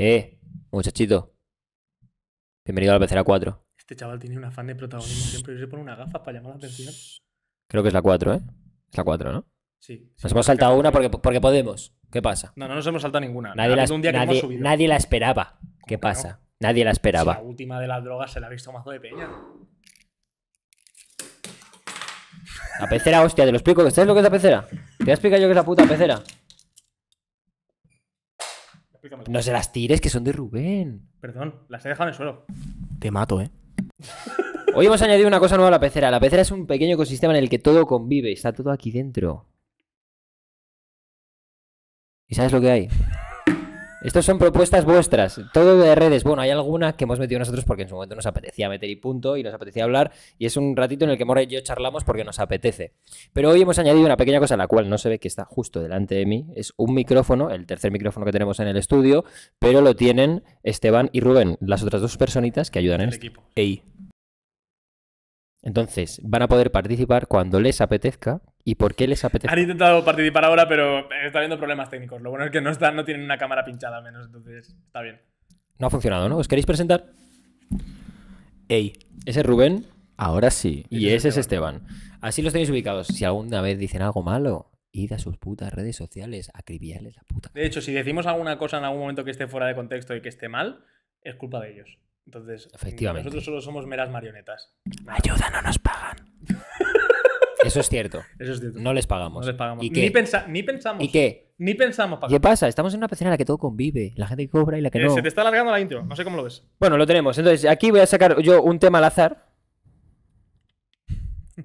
Eh, muchachito. Bienvenido a la pecera 4. Este chaval tiene un afán de protagonismo siempre. Yo se pone una gafas para llamar la atención. Creo que es la 4, ¿eh? Es la 4, ¿no? Sí. nos hemos saltado una porque, porque podemos. ¿Qué pasa? No, no nos hemos saltado ninguna. Nadie, la, la esperaba. ¿Qué pasa? Nadie la esperaba. la última de las drogas se la ha visto mazo de peña. La pecera, hostia, te lo explico. ¿Sabes lo que es la pecera? Te voy a explicar yo qué es la puta pecera. No se las tires, que son de Rubén. Perdón, las he dejado en el suelo. Te mato, ¿eh? Hoy hemos añadido una cosa nueva a la pecera. La pecera es un pequeño ecosistema en el que todo convive. Está todo aquí dentro. ¿Y sabes lo que hay? Estas son propuestas vuestras, todo de redes. Bueno, hay alguna que hemos metido nosotros porque en su momento nos apetecía meter y punto y nos apetecía hablar y es un ratito en el que Mora y yo charlamos porque nos apetece. Pero hoy hemos añadido una pequeña cosa, la cual no se ve que está justo delante de mí. Es un micrófono, el tercer micrófono que tenemos en el estudio, pero lo tienen Esteban y Rubén, las otras dos personitas que ayudan en el este equipo. Entonces, van a poder participar cuando les apetezca, ¿Y por qué les apetece? Han intentado participar ahora, pero está habiendo problemas técnicos. Lo bueno es que no, no tienen una cámara pinchada al menos, entonces está bien. No ha funcionado, ¿no? ¿Os queréis presentar? Ey, ese es Rubén. Ahora sí. Y ese es Esteban. Así los tenéis ubicados. Si alguna vez dicen algo malo, id a sus putas redes sociales, a acribillarles la puta. De hecho, si decimos alguna cosa en algún momento que esté fuera de contexto y que esté mal, es culpa de ellos. Entonces, Efectivamente. nosotros solo somos meras marionetas. Ayuda, no nos pagan. Eso es cierto. No les pagamos. ¿Y ni, pensa ni, pensamos. ¿Y qué? Ni pensamos ¿Qué pasa? Estamos en una pecera en la que todo convive. La gente que cobra y la que eh, no. Se te está alargando la intro. No sé cómo lo ves. Bueno, lo tenemos. Entonces, aquí voy a sacar yo un tema al azar.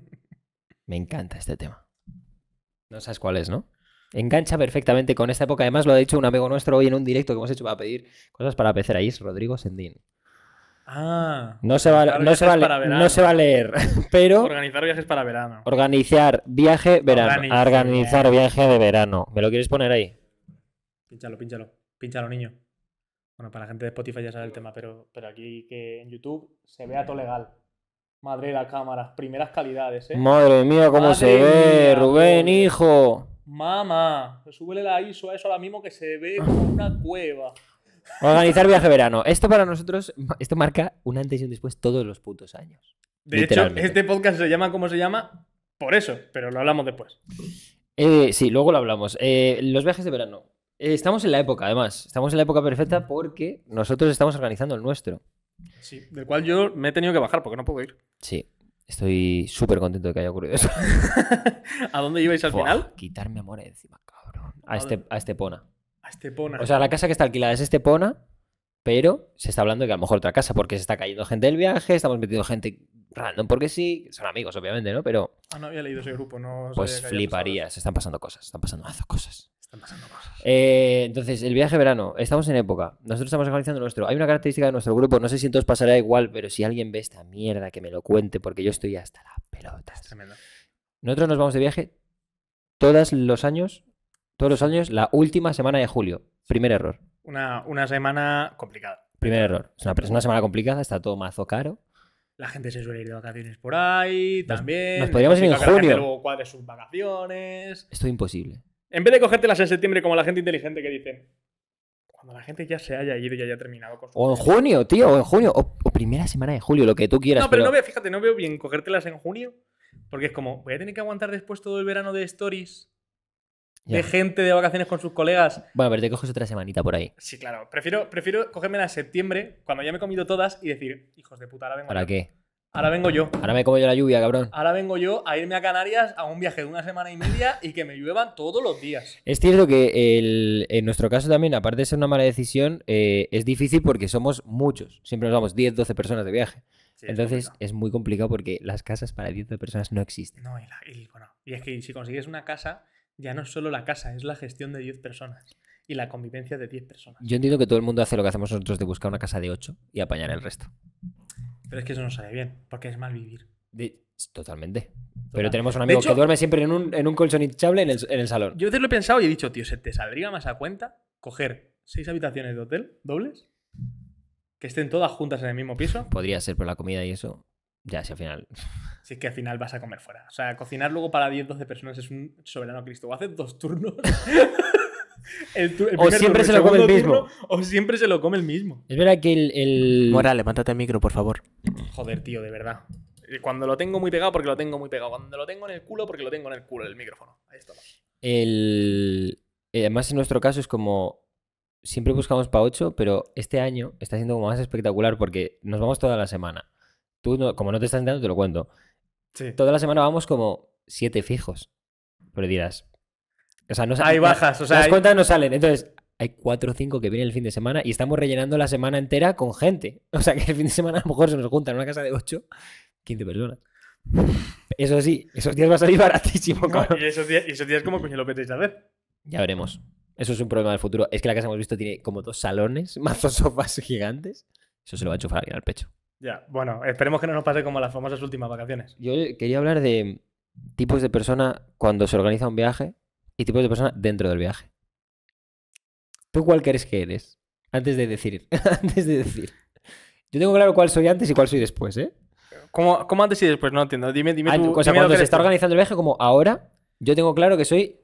Me encanta este tema. No sabes cuál es, ¿no? Engancha perfectamente con esta época. Además, lo ha dicho un amigo nuestro hoy en un directo que hemos hecho para pedir cosas para PC, Ahí Rodrigo Sendín. Ah, no se va, no se va, a leer, pero... Organizar viajes para verano. Organizar viaje verano. Organizar, viaje de verano. ¿Me lo quieres poner ahí? pinchalo pinchalo pinchalo niño. Bueno, para la gente de Spotify ya sabe el tema, pero, pero aquí que en YouTube se vea todo legal. Madre la cámara, primeras calidades, ¿eh? Madre mía, cómo se ve, Rubén, hijo. Mamá, sube la ISO a eso ahora mismo que se ve como una cueva. Organizar viaje de verano. Esto para nosotros, esto marca un antes y un después todos los putos años. De hecho, este podcast se llama como se llama por eso, pero lo hablamos después. Eh, sí, luego lo hablamos. Eh, los viajes de verano. Eh, estamos en la época, además. Estamos en la época perfecta porque nosotros estamos organizando el nuestro. Sí, del cual yo me he tenido que bajar porque no puedo ir. Sí, estoy súper contento de que haya ocurrido eso. ¿A dónde ibais al final? Quitarme amor encima, cabrón. A, a, este, pona. Estepona. O sea, la casa que está alquilada es Estepona, pero se está hablando de que a lo mejor otra casa, porque se está cayendo gente del viaje, estamos metiendo gente random porque sí, son amigos, obviamente, ¿no? Pero. Ah, no había leído ese grupo, no. Pues fliparías, están pasando cosas, están pasando cosas. Están pasando cosas. Eh, entonces, el viaje verano, estamos en época, nosotros estamos organizando nuestro. Hay una característica de nuestro grupo, no sé si entonces pasará igual, pero si alguien ve esta mierda, que me lo cuente, porque yo estoy hasta la pelota. Nosotros nos vamos de viaje todos los años todos los años, la última semana de julio. Primer error. Una, semana complicada. Primer error. Es una, semana complicada, está todo mazo caro. La gente se suele ir de vacaciones por ahí, también. Nos podríamos ir en junio. luego sus vacaciones. Esto es imposible. En vez de cogértelas en septiembre como la gente inteligente que dice... cuando la gente ya se haya ido y haya terminado con su O en junio, tío, o en junio, o, primera semana de julio, lo que tú quieras. No, pero, no fíjate, no veo bien cogértelas en junio, porque es como, voy a tener que aguantar después todo el verano de stories de gente de vacaciones con sus colegas. Bueno, ver te coges otra semanita por ahí. Sí, claro. Prefiero, prefiero la en septiembre, cuando ya me he comido todas, y decir, hijos de puta, ahora vengo ¿Para qué? Ahora vengo yo. Ahora me como yo la lluvia, cabrón. Ahora vengo yo a irme a Canarias a un viaje de una semana y media y que me lluevan todos los días. Es cierto que en nuestro caso también, aparte de ser una mala decisión, eh, es difícil porque somos muchos. Siempre nos vamos 10, 12 personas de viaje. Entonces es, muy complicado porque las casas para 10 personas no existen. No, y, y, bueno, y es que si consigues una casa, ya no es solo la casa, es la gestión de 10 personas y la convivencia de 10 personas. Yo entiendo que todo el mundo hace lo que hacemos nosotros de buscar una casa de 8 y apañar el resto. Pero es que eso no sale bien, porque es mal vivir. Totalmente. Pero tenemos un amigo que duerme siempre en un, en colchón hinchable en el, en el, salón. Yo a veces lo he pensado y he dicho, tío, se te saldría más a cuenta coger seis habitaciones de hotel dobles que estén todas juntas en el mismo piso. Podría ser por la comida y eso. Ya, si al final. Si es que al final vas a comer fuera. O sea, cocinar luego para 10, 12 personas es un soberano Cristo. O haces dos turnos. o siempre se lo come el mismo. o siempre se lo come el mismo. Es verdad que el. el... Mora, levántate el micro, por favor. Joder, tío, de verdad. Eh, cuando lo tengo muy pegado, porque lo tengo muy pegado. Cuando lo tengo en el culo, porque lo tengo en el culo, el micrófono. Ahí está. El... Eh, además, en nuestro caso es como. Siempre buscamos para 8, pero este año está siendo como más espectacular porque nos vamos toda la semana. Tú, como no te estás enterando, te lo cuento. Toda la semana vamos como siete fijos. Pero dirás. O sea, no Hay bajas, o sea. Las cuentas no salen. Entonces, hay cuatro o cinco que vienen el fin de semana y estamos rellenando la semana entera con gente. O sea, que el fin de semana a lo mejor se nos juntan en una casa de ocho, quince personas. Eso sí, esos días va a salir baratísimo. y, esos días, como esos días, coño lo a ver Ya veremos. Eso es un problema del futuro. Es que la casa que hemos visto tiene como dos salones, mazos sofás gigantes. Eso se lo va a chufar alguien al pecho. Ya, bueno, esperemos que no nos pase como las famosas últimas vacaciones. Yo quería hablar de tipos de persona cuando se organiza un viaje y tipos de persona dentro del viaje. ¿Tú cuál crees que eres? Antes de decir, antes de decir. Yo tengo claro cuál soy antes y cuál soy después, ¿eh? ¿Cómo, antes y después? No entiendo. Dime, dime ah, O sea, cuando se está organizando el viaje, como ahora, yo tengo claro que soy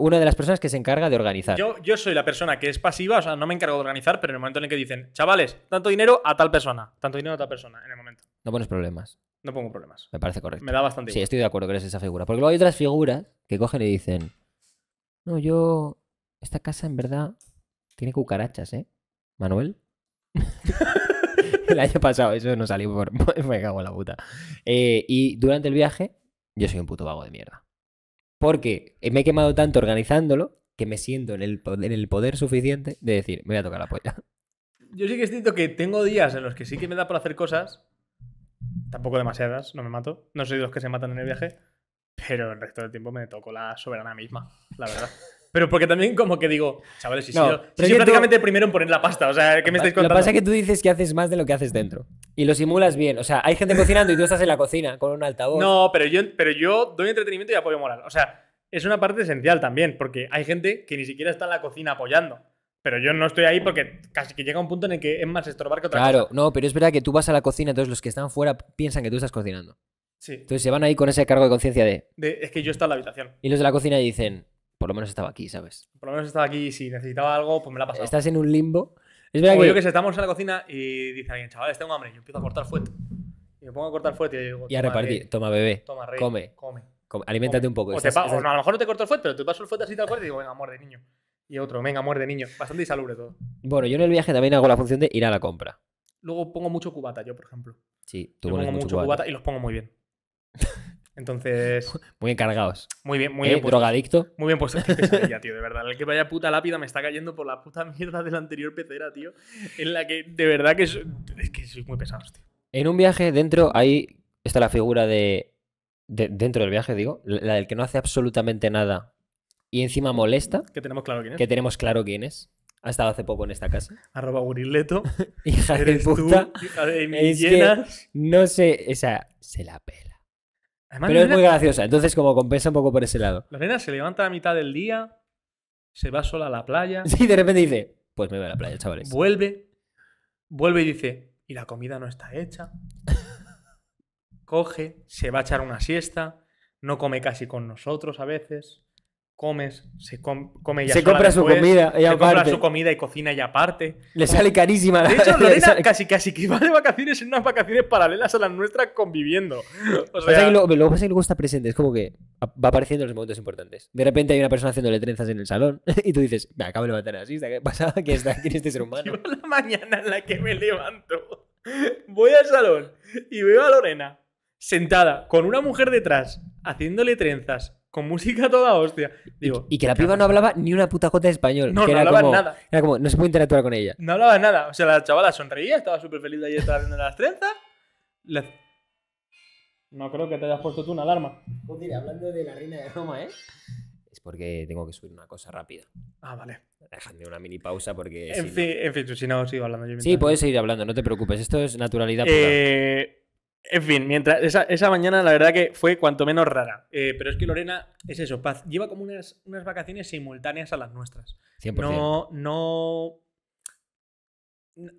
una de las personas que se encarga de organizar. Yo, soy la persona que es pasiva, o sea, no me encargo de organizar, pero en el momento en el que dicen, chavales, tanto dinero a tal persona, tanto dinero a tal persona, en el momento. No pones problemas. No pongo problemas. Me parece correcto. Me da bastante. Sí, estoy de acuerdo que eres esa figura. Porque luego hay otras figuras que cogen y dicen, no, yo, esta casa en verdad tiene cucarachas, ¿eh? Manuel. el año pasado eso no salió por... me cago en la puta. Eh, y durante el viaje, yo soy un puto vago de mierda. Porque me he quemado tanto organizándolo que me siento en el, en el poder suficiente de decir, me voy a tocar la polla. Yo sí que es cierto que tengo días en los que sí que me da por hacer cosas, tampoco demasiadas, no me mato, no soy de los que se matan en el viaje, pero el resto del tiempo me toco la soberana misma, la verdad. Pero porque también como que digo, chavales, si soy, prácticamente el primero en poner la pasta, o sea, ¿qué me estáis contando? Lo que pasa es que tú dices que haces más de lo que haces dentro. Y lo simulas bien. O sea, hay gente cocinando y tú estás en la cocina con un altavoz. No, pero yo, pero yo doy entretenimiento y apoyo moral. O sea, es una parte esencial también, porque hay gente que ni siquiera está en la cocina apoyando. Pero yo no estoy ahí porque casi que llega un punto en el que es más estorbar que otra claro, cosa. Claro, no, pero es verdad que tú vas a la cocina, todos los que están fuera piensan que tú estás cocinando. Sí. Entonces se van ahí con ese cargo de conciencia de, Es que yo estoy en la habitación. Y los de la cocina dicen, por lo menos estaba aquí, ¿sabes? Por lo menos estaba aquí y si necesitaba algo, pues me la pasaba. Estás en un limbo. Es verdad que... yo que sé, estamos en la cocina y dice alguien, chavales, tengo hambre. Yo empiezo a cortar fuerte. Y me pongo a cortar fuerte y digo, Y a repartir, eh, toma bebé. Toma rey, come. Come. alimentate aliméntate un poco. O, a lo mejor no te corto el fuerte, pero te paso el fuerte así tal cual y digo, venga, muerde, niño. Y otro, venga, muerde, niño. Bastante insalubre todo. Bueno, yo en el viaje también hago la función de ir a la compra. Luego pongo mucho cubata, yo, por ejemplo. Sí, tú pongo mucho cubata y los pongo muy bien. Entonces. Muy encargados. Muy bien, muy Muy ¿Eh? bien. Drogadicto. Muy bien puesto. tío, de verdad. El que vaya puta lápida me está cayendo por la puta mierda de la anterior pecera, tío. En la que, de verdad, que, es que soy muy pesado tío. En un viaje dentro, ahí está la figura de. dentro del viaje, digo. La del que no hace absolutamente nada y encima molesta. Que tenemos claro quién es. Que tenemos claro quién es. Ha estado hace poco en esta casa. Arroba Gurileto. hija de puta. hija de es no sé, esa se la pela. Pero es muy graciosa, entonces como compensa un poco por ese lado. La nena se levanta a mitad del día, se va sola a la playa. Sí, de repente dice, pues me voy a la playa, chavales. Vuelve, vuelve y dice, y la comida no está hecha. Coge, se va a echar una siesta, no come casi con nosotros a veces comes, se come Se compra su comida, se compra su comida y cocina y aparte. Le sale carísima. De hecho, Lorena casi, casi que va de vacaciones en unas vacaciones paralelas a las nuestras conviviendo. O sea, lo, que pasa es que luego está presente, es como que va apareciendo en los momentos importantes. De repente hay una persona haciéndole trenzas en el salón y tú dices, me acabo de levantar así, ¿qué pasa? ¿Quién está aquí este ser humano? la mañana en la que me levanto, voy al salón y veo a Lorena sentada con una mujer detrás haciéndole trenzas con música toda hostia. Digo, y, que la piba no hablaba ni una puta jota de español. No, no era hablaba como, nada. Era como, no se puede interactuar con ella. No hablaba nada. O sea, la chavala sonreía, estaba súper feliz de ahí, estaba viendo las trenzas. No creo que te hayas puesto tú una alarma. Pues mira, hablando de la reina de Roma, ¿eh? Es porque tengo que subir una cosa rápida. Ah, vale. Dejadme una mini pausa porque. En fin, en fin, si no, sigo hablando yo. Sí, puedes seguir hablando, no te preocupes. Esto es naturalidad. Eh. En fin, mientras esa, mañana la verdad que fue cuanto menos rara. Eh, pero es que Lorena es eso, Paz. Lleva como unas, unas vacaciones simultáneas a las nuestras. 100%. No, no.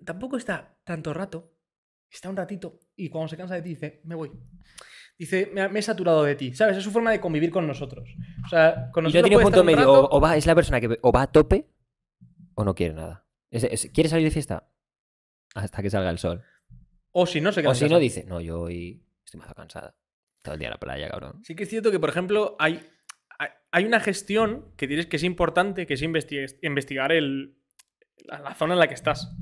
Tampoco está tanto rato. Está un ratito y cuando se cansa de ti dice, me voy. Dice, me, he saturado de ti. ¿Sabes? Es su forma de convivir con nosotros. O sea, con nosotros. punto medio. O, va, es la persona que o va a tope o no quiere nada. ¿Quieres ¿Quiere salir de fiesta? Hasta que salga el sol. O si no, se O si no, dice, no, yo hoy estoy más cansada. Todo el día a la playa, cabrón. Sí que es cierto que, por ejemplo, hay, hay, una gestión que tienes que es importante, que es investigar, la, zona en la que estás.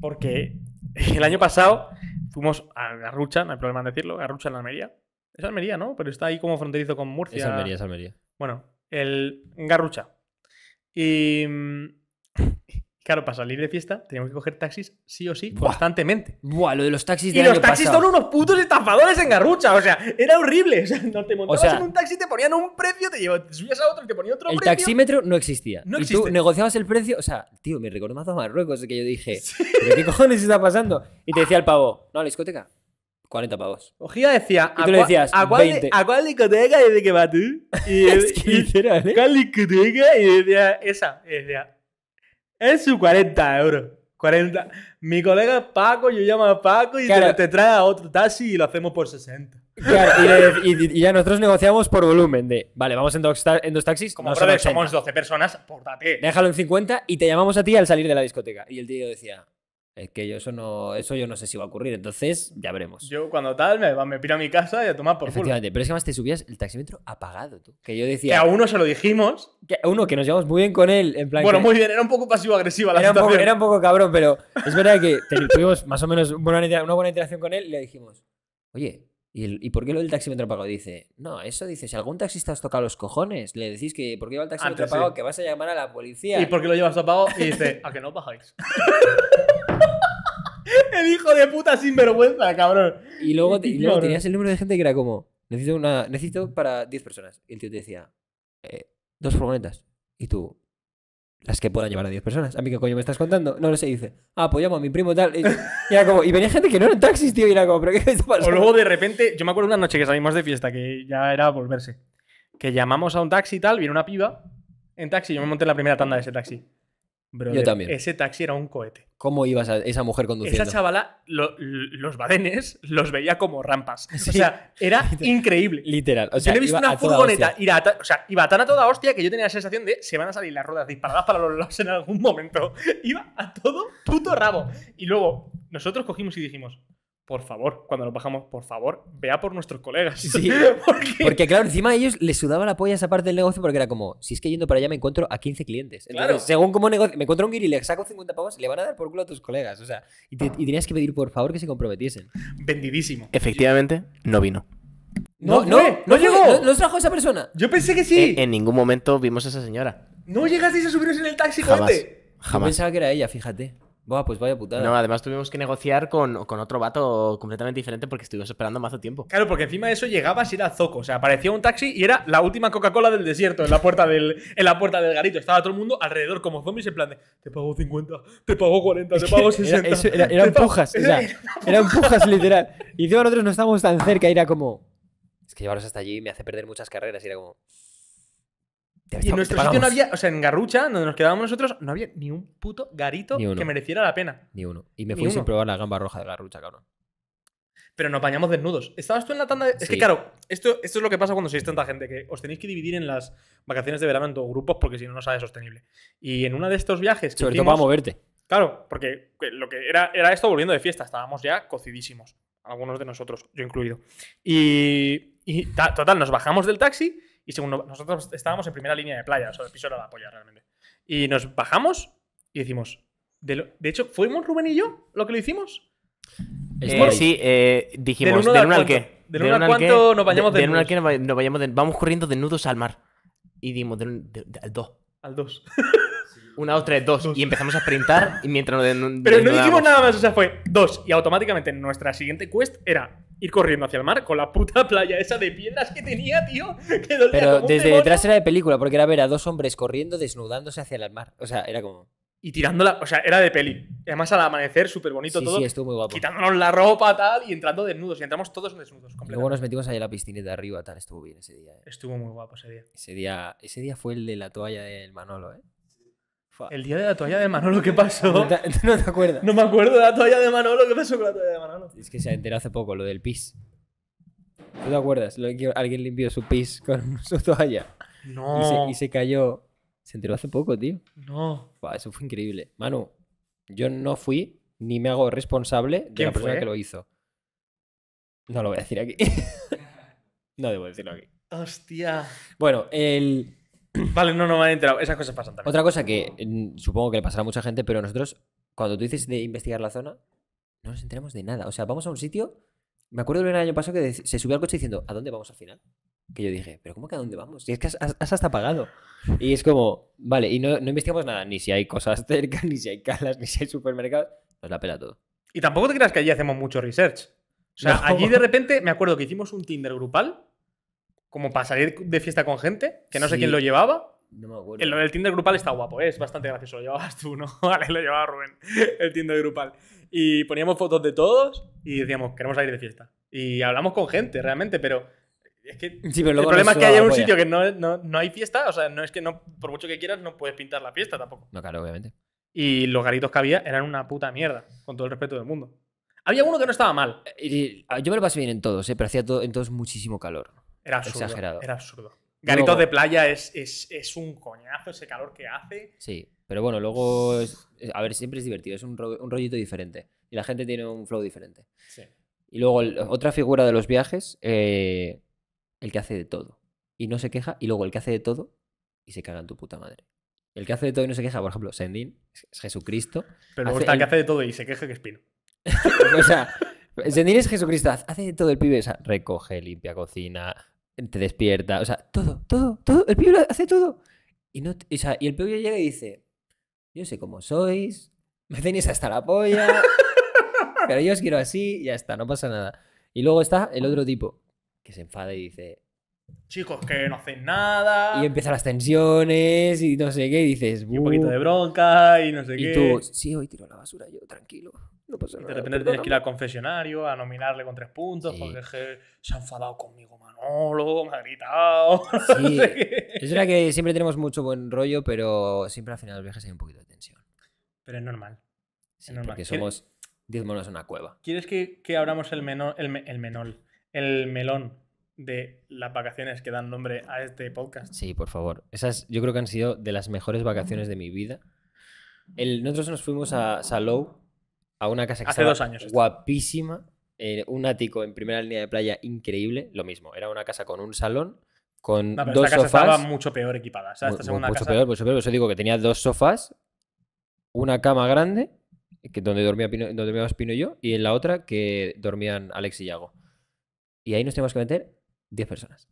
Porque el año pasado fuimos a Garrucha, no hay problema en decirlo, Garrucha en Almería. Es Almería, ¿no? Pero está ahí como fronterizo con Murcia. Es Almería, es Almería. Bueno, el Garrucha. Y Claro, para salir de fiesta teníamos que coger taxis sí o sí constantemente. Buah, lo de los taxis de Y los taxis son unos putos estafadores en garrucha, o sea, era horrible. O sea, no te montabas en un taxi, te ponían un precio, te, llevabas, subías a otro y te ponían otro precio. El taxímetro no existía. No y tú negociabas el precio, o sea, tío, me recuerdo más a Marruecos que yo dije, qué cojones está pasando? Y te decía el pavo, no, la discoteca, 40 pavos. Ojía decía, y tú a le decías, ¿a cuál, ¿a cuál discoteca dices que va tú? Y, es que, y, ¿eh? ¿Cuál discoteca? Y decía, esa. Y decía, es su 40 euros. 40. Mi colega Paco, yo llamo a Paco y te, trae otro taxi y lo hacemos por 60. y, ya nosotros negociamos por volumen de, vale, vamos en dos, en dos taxis. Como somos 12 personas, pórtate. Déjalo en 50 y te llamamos a ti al salir de la discoteca. Y el tío decía, es que yo eso no, eso yo no sé si va a ocurrir, entonces ya veremos. Yo cuando tal me, me piro a mi casa y a tomar por culo. pero es que además te subías el taxímetro apagado, tú. Que yo decía... Que a uno se lo dijimos. Que a uno que nos llevamos muy bien con él, en Bueno, muy bien, era un poco pasivo-agresiva la era era un poco cabrón, pero es verdad que tuvimos más o menos una buena interacción con él y le dijimos, oye, ¿Y, por qué lo del taxímetro pagado? Dice, no, eso dice, si algún taxista os tocado los cojones, le decís que por qué va el taxi Antes, que vas a llamar a la policía. ¿Y por qué lo llevas apagado? Y dice, a que no bajáis. el hijo de puta sinvergüenza, cabrón. Y luego, tenías el número de gente que era como, necesito, una, necesito para 10 personas. Y el tío te decía, eh, dos furgonetas. Y tú, las que puedan llevar a 10 personas. A mí, ¿qué coño me estás contando? No lo sé, dice, ah, pues llamo a mi primo tal. Y, era como, y venía gente que no en taxis, tío, y era como, ¿pero qué O luego de repente, yo me acuerdo una noche que salimos de fiesta, que ya era volverse, que llamamos a un taxi y tal, viene una piba en taxi, yo me monté en la primera tanda de ese taxi. Yo también. Ese taxi era un cohete. ¿Cómo ibas a esa mujer conduciendo? Esa chavala, los badenes los veía como rampas. O sea, era increíble. Literal. O yo visto una furgoneta o sea, iba tan a toda hostia que yo tenía la sensación de se van a salir las ruedas disparadas para los lados en algún momento. Iba a todo puto rabo. Y luego nosotros cogimos y dijimos, por favor, cuando nos bajamos, por favor, vea por nuestros colegas. Sí, porque... claro, encima ellos les sudaba la polla esa parte del negocio porque era como, si es que yendo para allá me encuentro a 15 clientes. claro. según como negocio, me encuentro un guiri y le saco 50 pavos, le van a dar por culo a tus colegas. O sea, y, tenías que pedir por favor que se comprometiesen. Vendidísimo. Efectivamente, no vino. No, no, no, llegó. No, trajo esa persona. Yo pensé que sí. E, en, ningún momento vimos a esa señora. No llegasteis a subiros en el taxi, Jamás. Jamás. Yo pensaba que era ella, fíjate. Buah, pues vaya putada. No, además tuvimos que negociar con, otro vato completamente diferente porque estuvimos esperando más tiempo. Claro, porque encima de eso llegabas y era zoco. O sea, aparecía un taxi y era la última Coca-Cola del desierto en la, puerta del, en la puerta del garito. Estaba todo el mundo alrededor como zombies en plan de te pago 50, te pago 40, te pago 60. Era, eso, era, eran pujas, pujas literal. Y encima nosotros no estábamos tan cerca, era como... Es que llevaros hasta allí me hace perder muchas carreras y era como en no había, o sea, en Garrucha, donde nos quedábamos nosotros, no había ni un puto garito que mereciera la pena. Ni uno. Y me fui sin probar la gamba roja de Garrucha, cabrón. Pero nos bañamos desnudos. Estabas tú en la tanda Es que claro, esto, esto es lo que pasa cuando sois tanta gente, que os tenéis que dividir en las vacaciones de verano en dos grupos porque si no, no sale sostenible. Y en uno de estos viajes... Sobre todo para moverte. Claro, porque lo que era, era esto volviendo de fiesta, estábamos ya cocidísimos, algunos de nosotros, yo incluido. Y, total, nos bajamos del taxi y segundo, nosotros estábamos en primera línea de playa, o sea, el piso era la polla realmente. Y nos bajamos y decimos, de, hecho, ¿fuimos Rubén y yo lo que lo hicimos? Eh, sí, eh, dijimos, De un al qué? De uno al cuánto nos vayamos de nos vayamos Vamos corriendo desnudos al mar. Y dimos, al dos Al dos, una dos tres dos Y empezamos a sprintar y mientras nos Pero no dijimos nada más, o sea, fue dos Y automáticamente nuestra siguiente quest era ir corriendo hacia el mar con la puta playa esa de piedras que tenía, tío. Pero desde detrás era de película, porque era ver a dos hombres corriendo, desnudándose hacia el mar. O sea, era como. Y tirándola, o sea, era de peli. Además, al amanecer, súper bonito todo. Sí, estuvo muy guapo. Quitándonos la ropa, tal, y entrando desnudos. Y entramos todos desnudos. Luego nos metimos ahí a la piscina de arriba, tal. Estuvo bien ese día. Eh. Estuvo muy guapo ese día. Ese día, ese día fue el de la toalla del Manolo, ¿eh? El día de la toalla de Manolo, ¿qué pasó? No te, acuerdas. No me acuerdo de la toalla de Manolo, ¿qué pasó con la toalla de Manolo? Es que se enteró hace poco lo del pis. ¿Tú te acuerdas? alguien limpió su pis con su toalla. No. Y se, cayó. Se enteró hace poco, tío. No. eso fue increíble. Manu, yo no fui ni me hago responsable de la persona que lo hizo. No lo voy a decir aquí. no debo decirlo aquí. Hostia. Bueno, el. Vale, no, no me han enterado. Esas cosas pasan también. Otra cosa que mm, supongo que le pasará a mucha gente, pero nosotros, cuando tú dices de investigar la zona, no nos enteramos de nada. O sea, vamos a un sitio. Me acuerdo el año pasado que se subió al coche diciendo, ¿a dónde vamos al final? Que yo dije, ¿pero cómo que a dónde vamos? Y es que has, hasta pagado. Y es como, vale, y no, investigamos nada, ni si hay cosas cerca, ni si hay calas, ni si hay supermercados. Nos la pela todo. Y tampoco te creas que allí hacemos mucho research. O sea, allí de repente me acuerdo que hicimos un Tinder grupal como para salir de fiesta con gente, que no sé quién lo llevaba. No me acuerdo. El, Tinder grupal está guapo, ¿eh? es bastante gracioso. Lo llevabas tú, ¿no? Vale, lo llevaba Rubén, el Tinder grupal. Y poníamos fotos de todos y decíamos, queremos salir de fiesta. Y hablamos con gente, realmente, pero es que sí, pero el problema es que hay un sitio que no, hay fiesta, o sea, no es que no, por mucho que quieras, no puedes pintar la fiesta tampoco. No, claro, obviamente. Y los garitos que había eran una puta mierda, con todo el respeto del mundo. Había uno que no estaba mal. Eh, ah, yo me lo pasé bien en todos, ¿eh? pero hacía todo, en todos muchísimo calor. Era absurdo, absurdo. Garitos de playa es, un coñazo ese calor que hace. Sí, pero bueno, luego. a ver, siempre es divertido, es un, rollito diferente. Y la gente tiene un flow diferente. Sí. Y luego, otra figura de los viajes, eh, el que hace de todo. Y no se queja, y luego el que hace de todo y se caga en tu puta madre. El que hace de todo y no se queja, por ejemplo, Sendin, es Jesucristo. Pero luego está el que hace de todo y se queja que es Pino. o sea, Sendin es Jesucristo, hace de todo el pibe. O recoge, limpia, cocina, te despierta, o sea, todo, todo, todo, el pibe hace todo. Y, no, el pibe llega y dice, yo sé cómo sois, me tenéis hasta la polla, pero yo os quiero así, ya está, no pasa nada. Y luego está el otro tipo, que se enfada y dice, chicos que no hacen nada. Y empiezan las tensiones y no sé qué, y dices. Y un poquito de bronca y no sé qué. Y tú, sí, hoy tiro la basura, yo tranquilo. Y de repente tienes que ir al confesionario a nominarle con tres puntos porque se ha enfadado conmigo Manolo, me ha gritado. Sí. es verdad que siempre tenemos mucho buen rollo, pero siempre al final de los viajes hay un poquito de tensión. Pero es normal. es normal. porque somos 10 monos en una cueva. ¿Quieres que, abramos el menor, el, el menor, el melón? de las vacaciones que dan nombre a este podcast. Sí, por favor. Esas yo creo que han sido de las mejores vacaciones de mi vida. nosotros nos fuimos a Salou, a una casa que Hace dos años guapísima, eh, un ático en primera línea de playa increíble, lo mismo. Era una casa con un salón, con dos sofás. Estaba mucho peor equipada. O mucho mucho peor. Eso digo que tenía dos sofás, una cama grande, que donde dormía donde dormíamos Pino y yo, y en la otra que dormían Alex y Yago. Y ahí nos teníamos que meter 10 personas.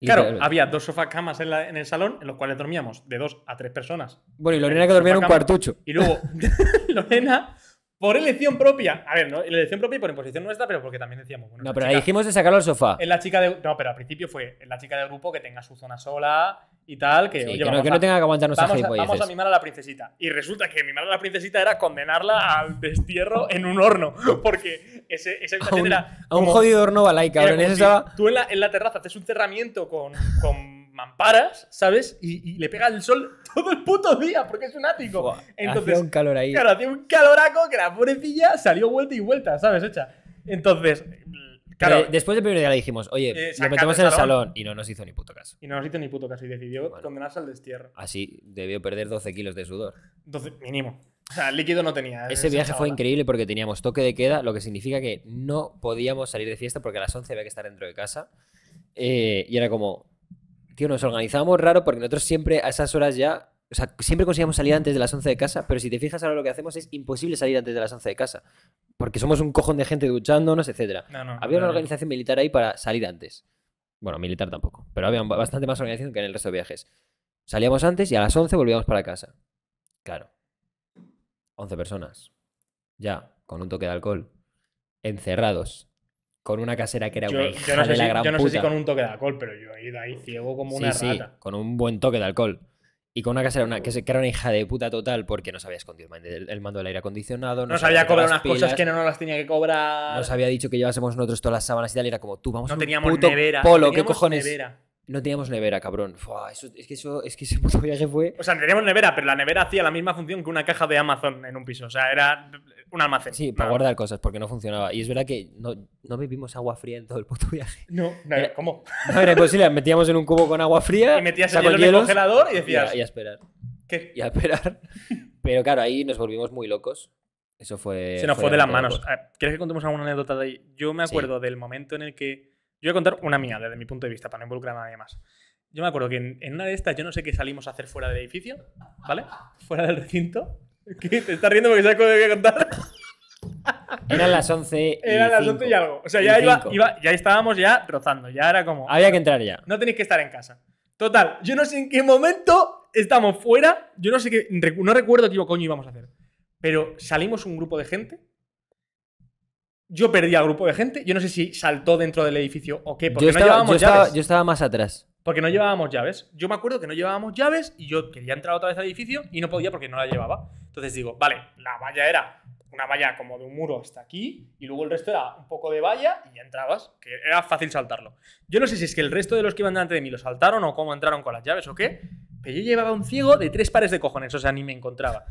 Claro, había dos sofá camas en, en, el salón en los cuales dormíamos de dos a tres personas. Bueno, y Lorena eh, que dormía en un cuartucho. Y luego Lorena por elección propia. A ver, no, elección propia y por imposición nuestra, pero porque también decíamos. no, pero la dijimos de sacarlo al sofá. En la chica de. No, pero al principio fue en la chica del grupo que tenga su zona sola y tal. Que, que, no, tenga que aguantar nuestra vamos, vamos a mimar a la princesita. Y resulta que mimar a la princesita era condenarla al destierro en un horno. Porque ese, esa habitación a un, a un jodido horno balaica. Tú en la, en la terraza haces un cerramiento con mamparas, ¿sabes? Y, le pega el sol todo el puto día porque es un ático. Entonces, hacía un calor ahí. Claro, hacía un caloraco que la pobrecilla salió vuelta y vuelta, ¿sabes? Hecha. Entonces, mm, claro. Eh, después del primer día le dijimos, oye, eh, nos metemos en el salón. y no nos hizo ni puto caso. Y no nos hizo ni puto caso y decidió condenarse al destierro. Así debió perder 12 kilos de sudor. 12, mínimo. O sea, líquido no tenía. Ese viaje fue increíble porque teníamos toque de queda, lo que significa que no podíamos salir de fiesta porque a las 11 había que estar dentro de casa. Eh, y era como, tío, nos organizábamos raro porque nosotros siempre a esas horas ya, o sea, siempre conseguíamos salir antes de las 11 de casa, pero si te fijas ahora lo que hacemos es imposible salir antes de las 11 de casa, porque somos un cojón de gente duchándonos, etc. había una organización militar ahí para salir antes. Bueno, militar tampoco, pero había bastante más organización que en el resto de viajes. Salíamos antes y a las 11 volvíamos para casa. Claro. 11 personas. Ya, con un toque de alcohol. Encerrados con una casera que era yo, una hija no sé de la si, gran Yo no sé si con un toque de alcohol, pero yo he ahí ciego como una sí, rata. Sí, con un buen toque de alcohol. Y con una casera una, que, se, que era una hija de puta total porque no sabía escondido el, mando del aire acondicionado. No, no sabía, cobrar unas cosas que no nos las tenía que cobrar. Nos había dicho que llevásemos nosotros todas las sábanas y tal. Y era como, tú, vamos no a un teníamos puto nevera, polo, ¿qué cojones? Nevera. No teníamos nevera, cabrón. eso, es, que eso, es que ese puto viaje fue. O sea, teníamos nevera, pero la nevera hacía la misma función que una caja de Amazon en un piso. O sea, era un almacén. Sí, para guardar cosas, porque no funcionaba. Y es verdad que no, no bebimos agua fría en todo el puto viaje. No, no ¿cómo? No era imposible. Metíamos en un cubo con agua fría. Y metías el en el congelador y decías. Y a, esperar. ¿Qué? Y a esperar. Pero claro, ahí nos volvimos muy locos. Eso fue. Se nos fue, de las manos. ¿Quieres que contemos alguna anécdota de ahí? Yo me acuerdo del momento en el que yo voy a contar una mía desde mi punto de vista, para no involucrar a nadie más. Yo me acuerdo que en, una de estas, yo no sé qué salimos a hacer fuera del edificio, ¿vale? Fuera del recinto. ¿Te estás riendo porque sabes cómo voy a contar? Eran las 11 y Eran las 11 y algo. O sea, ya, iba, ya estábamos ya rozando. Ya era como... Había que entrar ya. No tenéis que estar en casa. Total, yo no sé en qué momento estamos fuera. Yo no sé qué... No recuerdo qué coño íbamos a hacer. Pero salimos un grupo de gente yo perdí al grupo de gente. Yo no sé si saltó dentro del edificio o qué, porque no estaba, yo estaba más atrás. Porque no llevábamos llaves. Yo me acuerdo que no llevábamos llaves y yo quería entrar otra vez al edificio y no podía porque no la llevaba. Entonces digo, vale, la valla era una valla como de un muro hasta aquí y luego el resto era un poco de valla y ya entrabas, que era fácil saltarlo. Yo no sé si es que el resto de los que iban delante de mí lo saltaron o cómo entraron con las llaves o qué, pero yo llevaba un ciego de tres pares de cojones, o sea, ni me encontraba.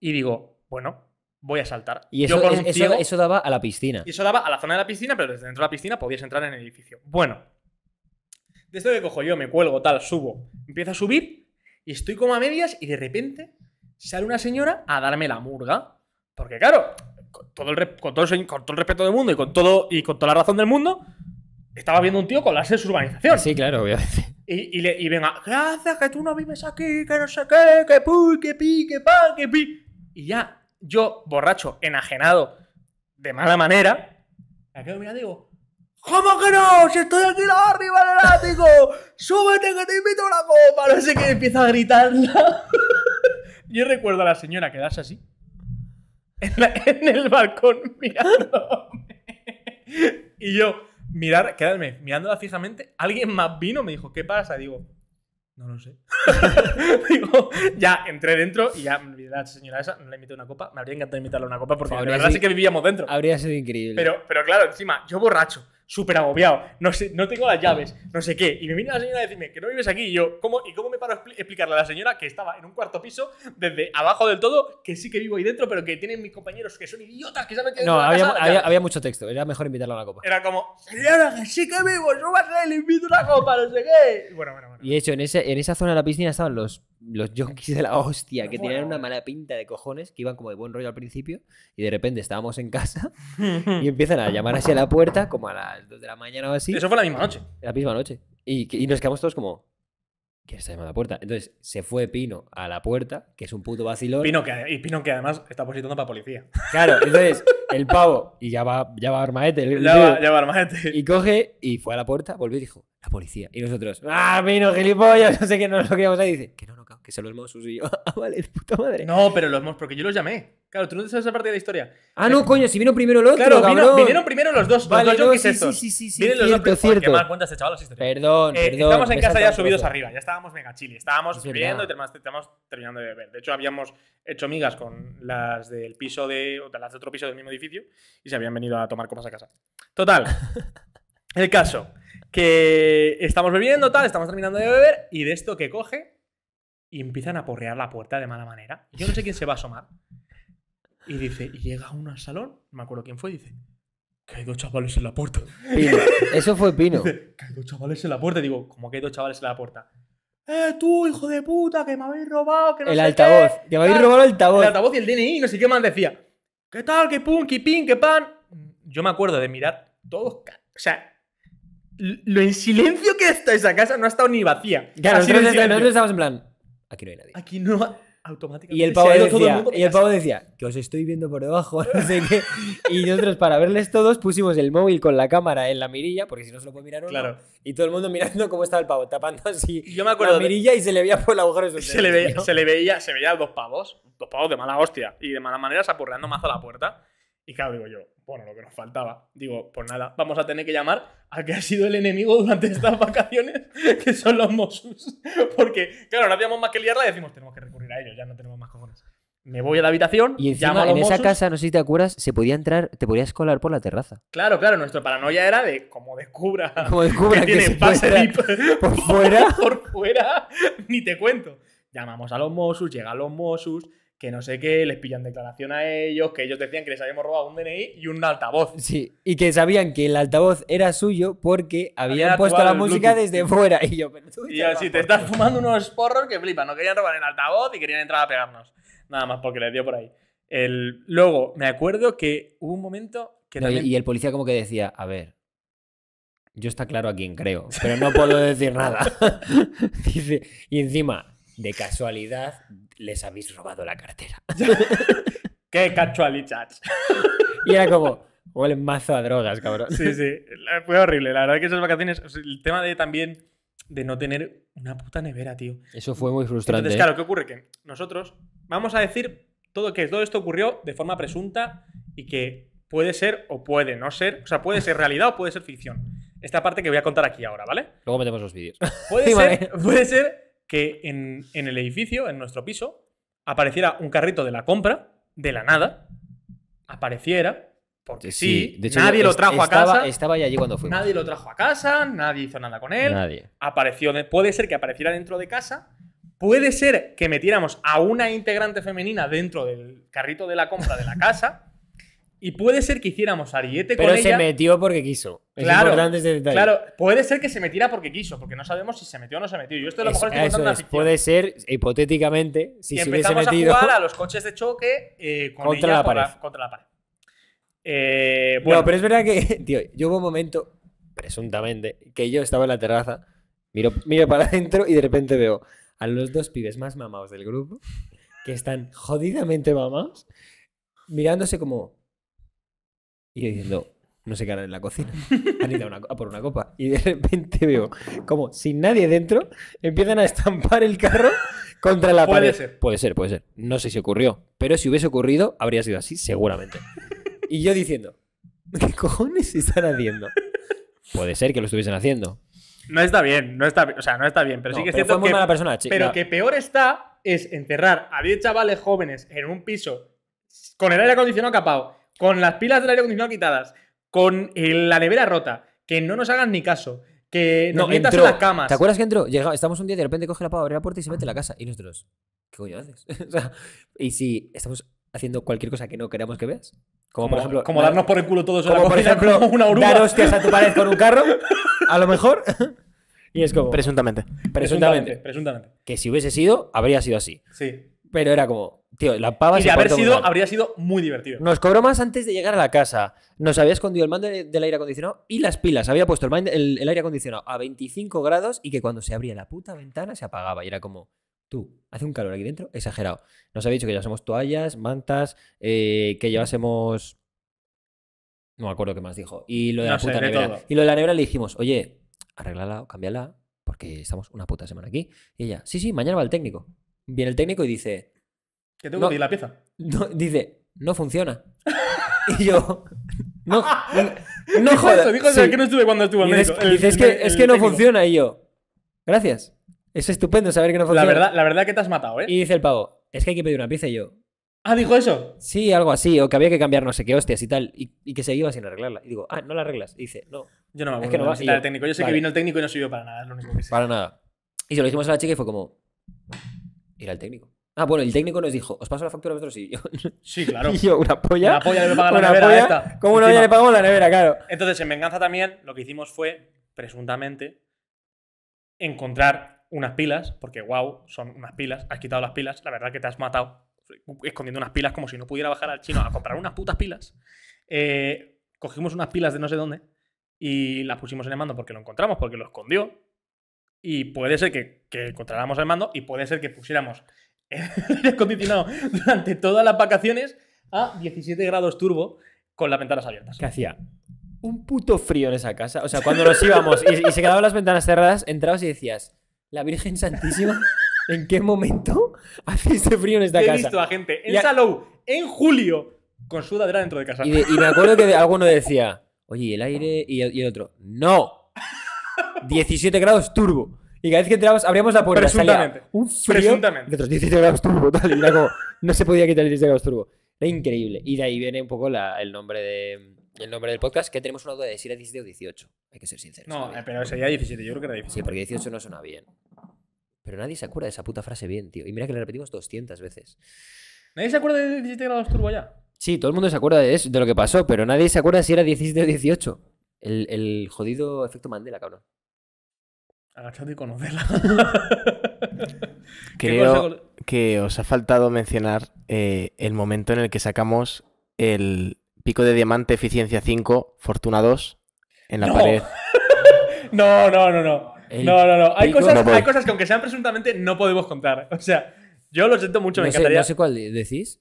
Y digo, bueno, voy a saltar. Y eso, eso, daba a la piscina. Y eso daba a la zona de la piscina, pero desde dentro de la piscina podías entrar en el edificio. Bueno, desde que cojo yo, me cuelgo, tal, subo, empiezo a subir y estoy como a medias y de repente sale una señora a darme la murga. Porque claro, con todo el, con respeto del mundo y con, todo, y con toda la razón del mundo, estaba viendo un tío Con la su urbanización. Sí, claro, obviamente. Y, le, y venga, gracias, que tú no vives aquí, que no sé qué, que puy, que pi, que pa, que pi. Y ya yo, borracho, enajenado, de mala manera, la quedo mirando y digo, ¿cómo que no? Si estoy aquí arriba en el ático, súbete que te invito a una copa, no sé qué, empieza a gritarla. yo recuerdo a la señora quedarse así, en, el balcón mirándome. y yo, mirar, quedarme mirándola fijamente, alguien más vino, me dijo, ¿qué pasa? Digo, no lo sé. Digo, ya entré dentro y ya la señora esa, no le invito a una copa. Me habría encantado invitarle a una copa porque la verdad es que vivíamos dentro. Habría sido increíble. Pero, pero claro, encima, yo borracho, súper agobiado, no, sé, no tengo las llaves, no sé qué. Y me viene la señora a decirme que no vives aquí. Y yo, ¿cómo, ¿y cómo me paro a explicarle a la señora que estaba en un cuarto piso, desde abajo del todo, que sí que vivo ahí dentro, pero que tienen mis compañeros que son idiotas, que saben que. No, había, había, mucho texto, era mejor invitarla a una copa. Era como, señora, que sí que vivo, yo vas a le invito una copa, no sé qué. Y bueno, bueno, bueno. Y de hecho, en, en esa zona de la piscina estaban los, los junkies de la hostia, que tenían una mala pinta de cojones que iban como de buen rollo al principio y de repente estábamos en casa y empiezan a llamar así a la puerta como a las 2 de la mañana o así. Eso fue la misma noche. La misma noche. Y, nos quedamos todos como, qué está llamando a la puerta. Entonces se fue Pino a la puerta, que es un puto vacilón. que, y Pino que además está positando para policía. Claro, entonces el pavo, y ya va, ya va Armaete. Este. Y coge y fue a la puerta, volvió y dijo, la policía. Y nosotros, ¡ah, Pino, gilipollas! No sé qué, nos lo queríamos ahí. Dice, que no, no que se los hemos y ah, vale, puta madre. No, pero los porque yo los llamé. Claro, tú no sabes esa parte de la historia. Ah, no, coño, si vino primero el otro, Claro, vinieron primero los dos, Vale, ¿Yo dos no, sí, sí, sí, Vienen los dos chaval Perdón, eh, en casa ya subidos arriba, ya estábamos mega chili, estábamos bebiendo y terminando de beber. De hecho, habíamos hecho migas con las del piso de, o de las de otro piso del mismo edificio y se habían venido a tomar copas a casa. Total, el caso, que estamos bebiendo, tal, estamos terminando de beber y de esto que coge, y empiezan a porrear la puerta de mala manera. Yo no sé quién se va a asomar. Y dice, y llega uno al salón, no me acuerdo quién fue, y dice, que hay dos chavales en la puerta. Eso fue Pino. que hay dos chavales en la puerta. digo, como que hay dos chavales en la puerta? ¡Eh, tú, hijo de puta, que me habéis robado! Que el altavoz, que me habéis robado el altavoz. El altavoz y el DNI, no sé qué más decía. ¿Qué tal? ¿Qué pum? ¿Qué pin? ¿Qué pan? Yo me acuerdo de mirar todos. O sea, lo en silencio que está esa casa no ha estado ni vacía. Claro, nosotros, nosotros en plan aquí no hay nadie. automáticamente. Y el pavo, decía, y el pavo decía, que os estoy viendo por debajo, no sé qué. Y nosotros, para verles todos, pusimos el móvil con la cámara en la mirilla, porque si no se lo puede mirar uno. Claro. Y todo el mundo mirando cómo estaba el pavo, tapando así Yo me acuerdo la mirilla y se le veía por el agujero se, le veía, se le veía, dos pavos, dos pavos de mala hostia. Y de mala manera, apurreando mazo a la puerta. Y claro, digo yo, bueno, lo que nos faltaba. Digo, pues nada, vamos a tener que llamar Al que ha sido el enemigo durante estas vacaciones, que son los Mosus Porque, claro, no hacíamos más que liarla y decimos, tenemos que recurrir a ellos, ya no tenemos más cojones. Me voy a la habitación. Y llamo a los en esa casa, no sé si te acuerdas, se podía entrar, te podías colar por la terraza. Claro, claro, nuestra paranoia era de cómo descubra. cómo descubra que, tiene pase por fuera. por fuera, ni te cuento. Llamamos a los Mosus llega los Mosus que no sé qué, les pillan declaración a ellos, que ellos decían que les habíamos robado un DNI y un altavoz. Sí, y que sabían que el altavoz era suyo porque habían, puesto la música desde fuera. Y yo, pero tú Y así te estás fumando unos porros que flipa no querían robar el altavoz y querían entrar a pegarnos. Nada más porque les dio por ahí. El... Luego, me acuerdo que hubo un momento que Y el policía como que decía, a ver, yo está claro a quién creo, pero no puedo decir nada. Dice... y encima, de casualidad, les habéis robado la cartera. ¡Qué casualidad! y era como, huelen mazo a drogas, cabrón. Sí, sí, fue horrible. La verdad que esas vacaciones, el tema de también de no tener una puta nevera, tío. Eso fue muy frustrante. Entonces, ¿eh? claro, ¿qué ocurre? Que nosotros vamos a decir todo que todo esto ocurrió de forma presunta y que puede ser o puede no ser, o sea, puede ser realidad o puede ser ficción. Esta parte que voy a contar aquí ahora, ¿vale? Luego metemos los vídeos. Puede, ser, puede ser que en, el edificio, en nuestro piso, apareciera un carrito de la compra, de la nada, apareciera, porque sí, nadie lo trajo a casa. Estaba allí cuando fuimos. Nadie lo trajo a casa, nadie hizo nada con él. Apareció, puede ser que apareciera dentro de casa, puede ser que metiéramos a una integrante femenina dentro del carrito de la compra de la casa y puede ser que hiciéramos ariete Pero con ella. Pero se metió porque quiso. claro, Claro, puede ser que se metiera porque quiso, porque no sabemos si se metió o no se metió. Yo esto a lo mejor es, Puede ser, hipotéticamente, si se hubiese metido. a jugar a los coches de choque eh, con contra, ella, la contra, contra, la pared. Eh, bueno. No, pero es verdad que, tío, yo hubo un momento, presuntamente, que yo estaba en la terraza, miro, miro para adentro y de repente veo a los dos pibes más mamados del grupo, que están jodidamente mamados, mirándose como y yo diciendo, no sé qué hará en la cocina. Han por una copa. Y de repente veo como sin nadie dentro empiezan a estampar el carro contra la puede pared. Ser. Puede ser, puede ser. No sé si ocurrió. Pero si hubiese ocurrido, habría sido así, seguramente. Y yo diciendo, ¿qué cojones están haciendo? Puede ser que lo estuviesen haciendo. No está bien, no está, o sea, no está bien, pero sí que es cierto que, Pero que peor está es enterrar a 10 chavales jóvenes en un piso con el aire acondicionado capado con las pilas del aire acondicionado quitadas, con eh, la nevera rota, que no nos hagan ni caso, que nos no, metas en las camas. ¿Te acuerdas que entró? estamos un día y de repente coge la pava, abre la puerta y se mete en la casa. Y nosotros, ¿qué coño haces? y si estamos haciendo cualquier cosa que no queramos que veas. Como, por ejemplo. Como darnos por el culo todos como, por ejemplo, una oruga. Dar hostias a tu pared con un carro, a lo mejor. y es como. Presuntamente. Presuntamente. Presuntamente. Que si hubiese sido, habría sido así. Sí. Pero era como, tío, la pava y haber sido, habría sido muy divertido. Nos cobró más antes de llegar a la casa. Nos había escondido el mando del aire acondicionado y las pilas. Había puesto el, el, aire acondicionado a 25 grados y que cuando se abría la puta ventana se apagaba. Y era como, tú, hace un calor aquí dentro exagerado. Nos había dicho que llevásemos toallas, mantas, eh, que llevásemos... No me acuerdo qué más dijo. Y lo de la puta nevera. Y lo de la nevera le dijimos, oye, arreglala o cámbiala, porque estamos una puta semana aquí. Y ella, sí, sí, mañana va el técnico. Viene el técnico y dice. ¿Qué tengo que pedir la pieza? dice, no funciona. y yo. No, no, no jodas. Dijo que no estuve cuando estuvo el médico. dice, es que, no funciona. Y yo, gracias. Es estupendo saber que no funciona. La verdad, la que te has matado, ¿eh? Y dice el pavo, es que hay que pedir una pieza. Y yo, Ah, dijo eso. Sí, algo así, o que había que cambiar no sé qué hostias y tal, y, que se iba sin arreglarla. Y digo, ah, no la arreglas. Y dice, no. Yo no me acuerdo. Es que no Yo, técnico. yo sé que vino el técnico y no subió para nada, lo único que sé. Para nada. Y se lo dijimos a la chica y fue como, era el técnico. Ah, bueno, el técnico nos dijo, os paso la factura a vosotros y yo. Sí, claro. y una polla. Una polla le paga la nevera ¿Cómo una polla le pagamos la nevera, claro? Entonces, en venganza también, lo que hicimos fue, presuntamente, encontrar unas pilas, porque wow, son unas pilas, has quitado las pilas, la verdad que te has matado escondiendo unas pilas como si no pudiera bajar al chino a comprar unas putas pilas. Eh, cogimos unas pilas de no sé dónde y las pusimos en el mando porque lo encontramos, porque lo escondió y puede ser que, que el mando y puede ser que pusiéramos el aire acondicionado durante todas las vacaciones a 17 grados turbo con las ventanas abiertas. ¿Qué hacía? Un puto frío en esa casa. O sea, cuando nos íbamos y, se quedaban las ventanas cerradas, entrabas y decías, la Virgen Santísima. ¿En qué momento hace este frío en esta casa? He visto a gente en en julio, con sudadera dentro de casa. Y, me acuerdo que alguno decía, oye, el aire? y el otro, ¡no! 17 grados turbo. Y cada vez que entramos, abríamos la puerta. Presuntamente. Salía un frío De otros 17 grados turbo, Y luego no se podía quitar 17 grados turbo. Era increíble. Y de ahí viene un poco el, nombre del podcast, que tenemos una duda de si era 17 o 18. Hay que ser sinceros. No, pero sería 17, yo creo que era 17. Sí, porque 18 no suena bien. Pero nadie se acuerda de esa puta frase bien, tío. Y mira que la repetimos 200 veces. ¿Nadie se acuerda de 17 grados turbo ya? Sí, todo el mundo se acuerda de eso, de lo que pasó, pero nadie se acuerda si era 17 o 18. El, el jodido efecto Mandela, cabrón agachado y conocerla. Creo que os ha faltado mencionar eh, el momento en el que sacamos el pico de diamante eficiencia 5, fortuna 2, en la pared. no, no, no, no. no, no, no. Hay cosas, hay cosas que aunque sean presuntamente no podemos contar. O sea, yo lo siento mucho, no me sé, encantaría. No sé cuál decís.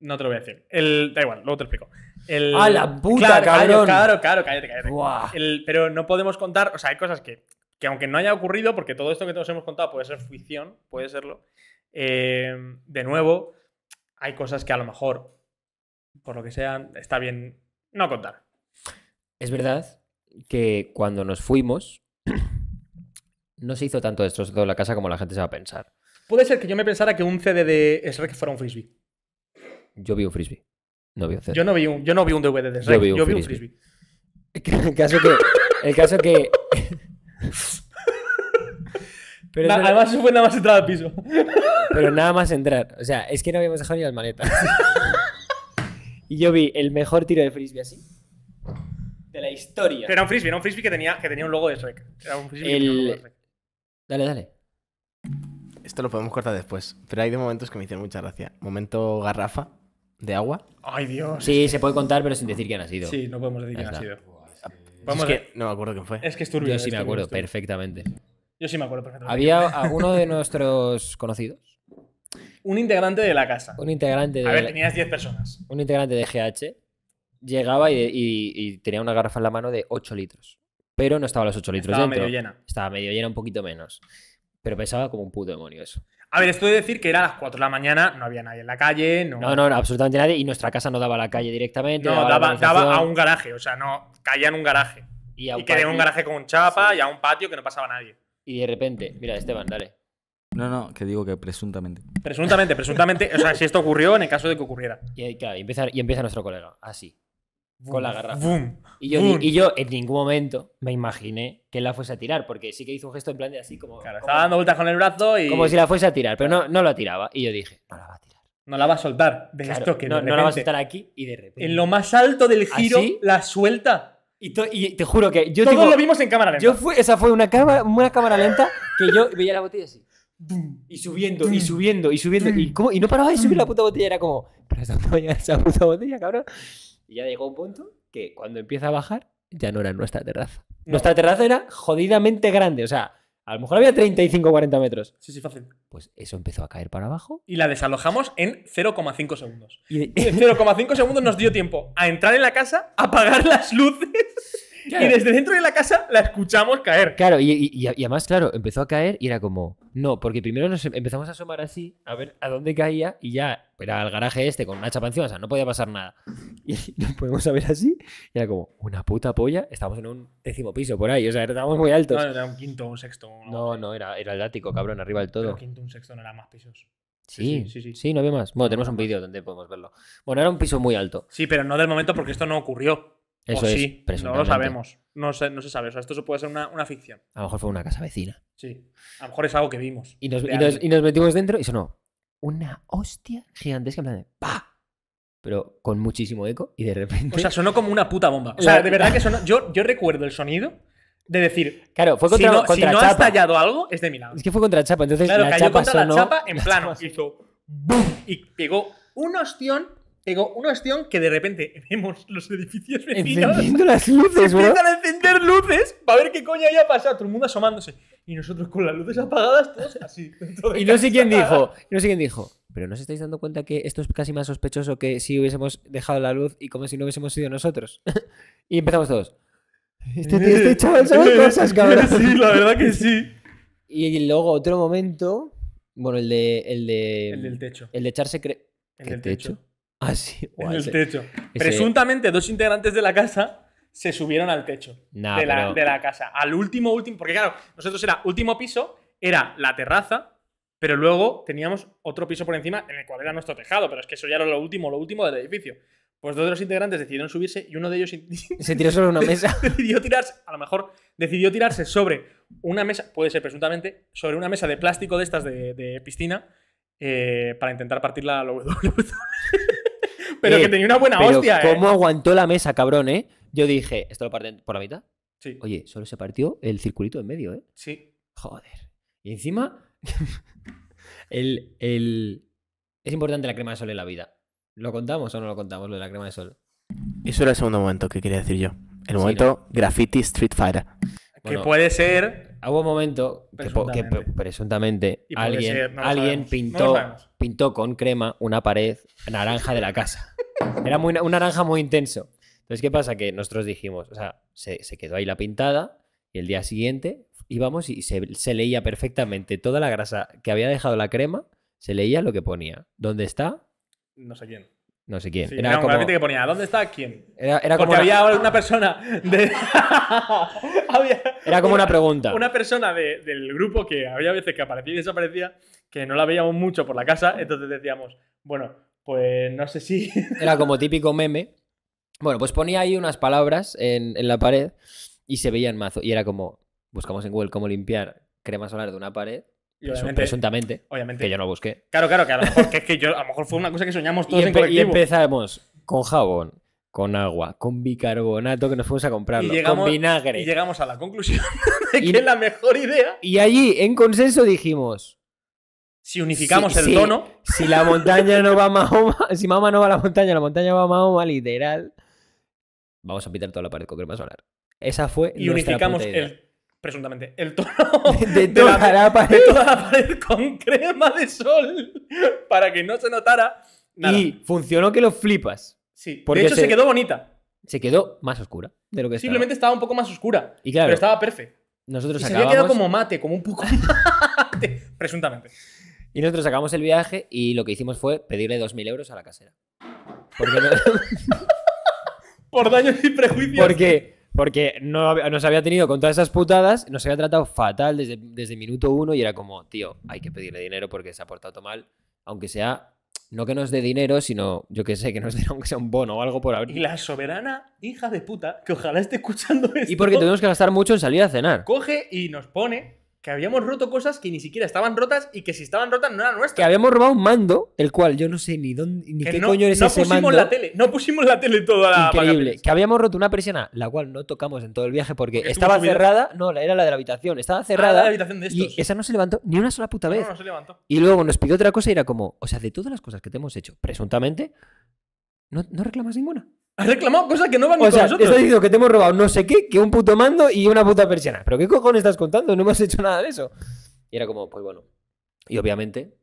No te lo voy a decir. da igual, luego te explico. Ah la puta, claro, cabrón! Claro, claro, cállate, cállate. pero no podemos contar, o sea, hay cosas que que aunque no haya ocurrido, porque todo esto que nos hemos contado puede ser ficción, puede serlo, eh, de nuevo, hay cosas que a lo mejor, por lo que sea, está bien no contar. Es verdad que cuando nos fuimos, no se hizo tanto destrozado de la casa como la gente se va a pensar. Puede ser que yo me pensara que un CD de que fuera un frisbee. Yo vi un frisbee. Yo no vi un, DVD de Shrek, Yo vi un, frisbee. el caso que. El caso que Pero además, nada más entrar al piso. Pero nada más entrar. O sea, es que no habíamos dejado ni las maletas. y yo vi el mejor tiro de frisbee así. De la historia. Pero era un frisbee, era un frisbee que tenía, que tenía un logo de Shrek. Era un frisbee que tenía un logo de Shrek. Dale, dale. Esto lo podemos cortar después. Pero hay de momentos que me hicieron mucha gracia. Momento garrafa de agua. Ay, Dios. Sí, se puede contar, pero sin decir quién ha sido. Sí, no podemos decir quién ha sido no me acuerdo quién fue. Es que es Yo sí me acuerdo ¿eh? perfectamente. Yo sí me acuerdo perfectamente. Había alguno de nuestros conocidos. Un integrante de la casa. Un integrante de. A ver, tenías 10 personas. Un integrante de GH llegaba y, tenía una garrafa en la mano de 8 litros. Pero no estaba los 8 litros estaba dentro. Estaba medio llena. Estaba medio llena, un poquito menos. Pero pesaba como un puto demonio eso. A ver, esto de decir que era a las 4 de la mañana, no había nadie en la calle. No, no, no, absolutamente nadie. Y nuestra casa no daba a la calle directamente. No, daba, daba, a un garaje, o sea, no, caía en un garaje. Y, quedaba en un garaje con chapa y a un patio que no pasaba nadie. Y de repente, mira, Esteban, dale. No, no, que digo que presuntamente. Presuntamente, presuntamente. o sea, si esto ocurrió, en el caso de que ocurriera. Y, claro, empieza, y empieza nuestro colega, así con la garrafa. y, yo, y yo en ningún momento me imaginé que la fuese a tirar, porque sí que hizo un gesto en plan de así como. Claro, estaba dando vueltas con el brazo y. Como si la fuese a tirar, pero no, no la tiraba. Y yo dije, no la va a tirar. No la va a soltar. De esto que no, no la va a soltar aquí y de repente. En lo más alto del ¿Ah, giro la suelta. Y, y, te juro que yo. Todos lo vimos en cámara lenta. Yo fui, esa fue una, cámara, una cámara lenta que yo veía la botella así. Y subiendo, y subiendo, y subiendo. Y, y no paraba de subir la puta botella. Era como, ¿pero esa puta botella, cabrón? Y ya llegó un punto que cuando empieza a bajar, ya no era nuestra terraza. Nuestra terraza era jodidamente grande, o sea, a lo mejor había 35 o 40 metros. Sí, sí, fácil. Pues eso empezó a caer para abajo. Y la desalojamos en 0,5 segundos. Y, y en 0,5 segundos nos dio tiempo a entrar en la casa, apagar las luces y desde dentro de la casa la escuchamos caer. Claro, y, además, claro, empezó a caer y era como, no, porque primero nos em-, empezamos a asomar así, a ver a dónde caía y ya era al garaje este con una chapa o sea, no podía pasar nada. Y nos podemos a ver así y era como, una puta polla, estábamos en un décimo piso por ahí, o sea, estábamos muy altos. No, era un quinto, un sexto. No, no, era, era el ático, cabrón, arriba del todo. quinto, un sexto, no era más pisos. Sí sí, sí, sí, sí, no había más. Bueno, tenemos un vídeo donde podemos verlo. Bueno, era un piso muy alto. Sí, pero no del momento porque esto no ocurrió. Eso es, no lo sabemos. No se, no se sabe. O sea, esto puede ser una, una, ficción. A lo mejor fue una casa vecina. Sí. A lo mejor es algo que vimos. Y nos, metimos dentro y sonó una hostia gigantesca en plan de ¡pa! Pero con muchísimo eco y de repente. O sea, sonó como una puta bomba. O sea, de verdad que sonó. Yo, yo recuerdo el sonido de decir. Claro, fue contra, si si no chapa. has tallado algo, es de lado. Es que fue contra chapa. Entonces, claro, la cayó chapa contra chapa en plano. Hizo ¡Bum! Y pegó un ostión tengo una cuestión que de repente vemos los edificios Encendiendo las luces, bro. Empiezan a encender luces para ver qué coña haya pasado. Todo el mundo asomándose. Y nosotros con las luces apagadas, todos así. y no sé quién dijo. No sé quién dijo. Pero ¿no os estáis dando cuenta que esto es casi más sospechoso que si hubiésemos dejado la luz y como si no hubiésemos sido nosotros? y empezamos todos. Este, tío, está eh, chaval sabe eh, cosas, eh, cabrón. Sí, la verdad que sí. Y luego otro momento. Bueno, el de. El, de, el del techo. El de echarse. ¿El techo? Así, ah, en el techo. Presuntamente dos integrantes de la casa se subieron al techo de, la, casa. Al último, último. Porque claro, nosotros era último piso, era la terraza, pero luego teníamos otro piso por encima en el cual era nuestro tejado. Pero es que eso ya era lo último, lo último del edificio. Pues dos de los integrantes decidieron subirse y uno de ellos. Se tiró sobre una mesa. decidió tirarse, a lo mejor, decidió tirarse sobre una mesa, puede ser presuntamente, sobre una mesa de plástico de estas de, piscina eh, para intentar partirla a lo pero que eh, tenía una buena pero ¿eh? ¿Cómo aguantó la mesa, cabrón, eh? Yo dije, ¿esto lo parten por la mitad? Sí. Oye, solo se partió el circulito en medio, ¿eh? Sí. Joder. Y encima, el, es importante la crema de sol en la vida. ¿Lo contamos o no lo contamos, lo de la crema de sol? Eso era el segundo momento que quería decir yo. El momento Graffiti Street Fighter que puede ser. Hubo un momento que, presuntamente alguien, alguien pintó, pintó con crema una pared naranja de la casa. Era muy, un naranja muy intenso. Entonces, ¿qué pasa? Que nosotros dijimos, o sea, se, quedó ahí la pintada y el día siguiente íbamos y se, leía perfectamente toda la grasa que había dejado la crema, se leía lo que ponía. ¿Dónde está? No sé quién no sé quién. era, como... que ponía, ¿dónde está quién? Era, como Porque una... había una persona Era como una, pregunta. Una persona del grupo que había veces que aparecía y desaparecía, que no la veíamos mucho por la casa, entonces decíamos, bueno, pues no sé si... era como típico meme. Bueno, pues ponía ahí unas palabras en, la pared y se veía en mazo. Y era como, buscamos en Google cómo limpiar crema solar de una pared pues, presuntamente, obviamente. que yo no busqué. Claro, claro, que a lo mejor, fue una cosa que soñamos todos en colectivo. Y empezamos con jabón, con agua, con bicarbonato que nos fuimos a comprarlo, con vinagre. Y llegamos a la conclusión de que es la mejor idea. Y allí, en consenso, dijimos... Si unificamos el tono... Si la montaña no va a Mahoma... Si mamá no va a la montaña, la montaña va a Mahoma, literal. Vamos a pitar toda la pared con crema solar. Esa fue Y unificamos el presuntamente, el tono de, toda la, pared. con crema de sol para que no se notara nada. Y funcionó que lo flipas. Sí, de hecho se, quedó bonita. Se quedó más oscura de lo que Simplemente estaba, un poco más oscura, y pero estaba perfecto. Nosotros y se había quedado como mate, como un poco mate, presuntamente. Y nosotros sacamos el viaje y lo que hicimos fue pedirle 2.000 euros a la casera. Por daños y prejuicios. Porque porque no, nos había tenido con todas esas putadas, nos había tratado fatal desde, desde minuto uno y era como, tío, hay que pedirle dinero porque se ha portado mal, aunque sea, no que nos dé dinero, sino, yo que sé, que nos dé aunque sea un bono o algo por abrir. Y la soberana hija de puta, que ojalá esté escuchando esto. Y porque tenemos que gastar mucho en salir a cenar. Coge y nos pone que habíamos roto cosas que ni siquiera estaban rotas y que si estaban rotas no eran nuestras. Que habíamos robado un mando, el cual yo no sé ni dónde ni qué coño es no pusimos La tele, no pusimos la tele toda la Increíble. Que habíamos roto una persiana, la cual no tocamos en todo el viaje porque, estaba cerrada. No, era la de la habitación. Estaba ah, cerrada. Y esa no se levantó ni una sola puta vez. No, no se levantó. Y luego nos pidió otra cosa y era como, o sea, de todas las cosas que te hemos hecho, presuntamente, no, no reclamas ninguna. Has reclamado cosas que no van o con sea, nosotros. Estás diciendo que te hemos robado no sé qué, que un puto mando y una puta persiana. ¿Pero qué cojones estás contando? No hemos hecho nada de eso. Y era como, pues bueno. Y obviamente.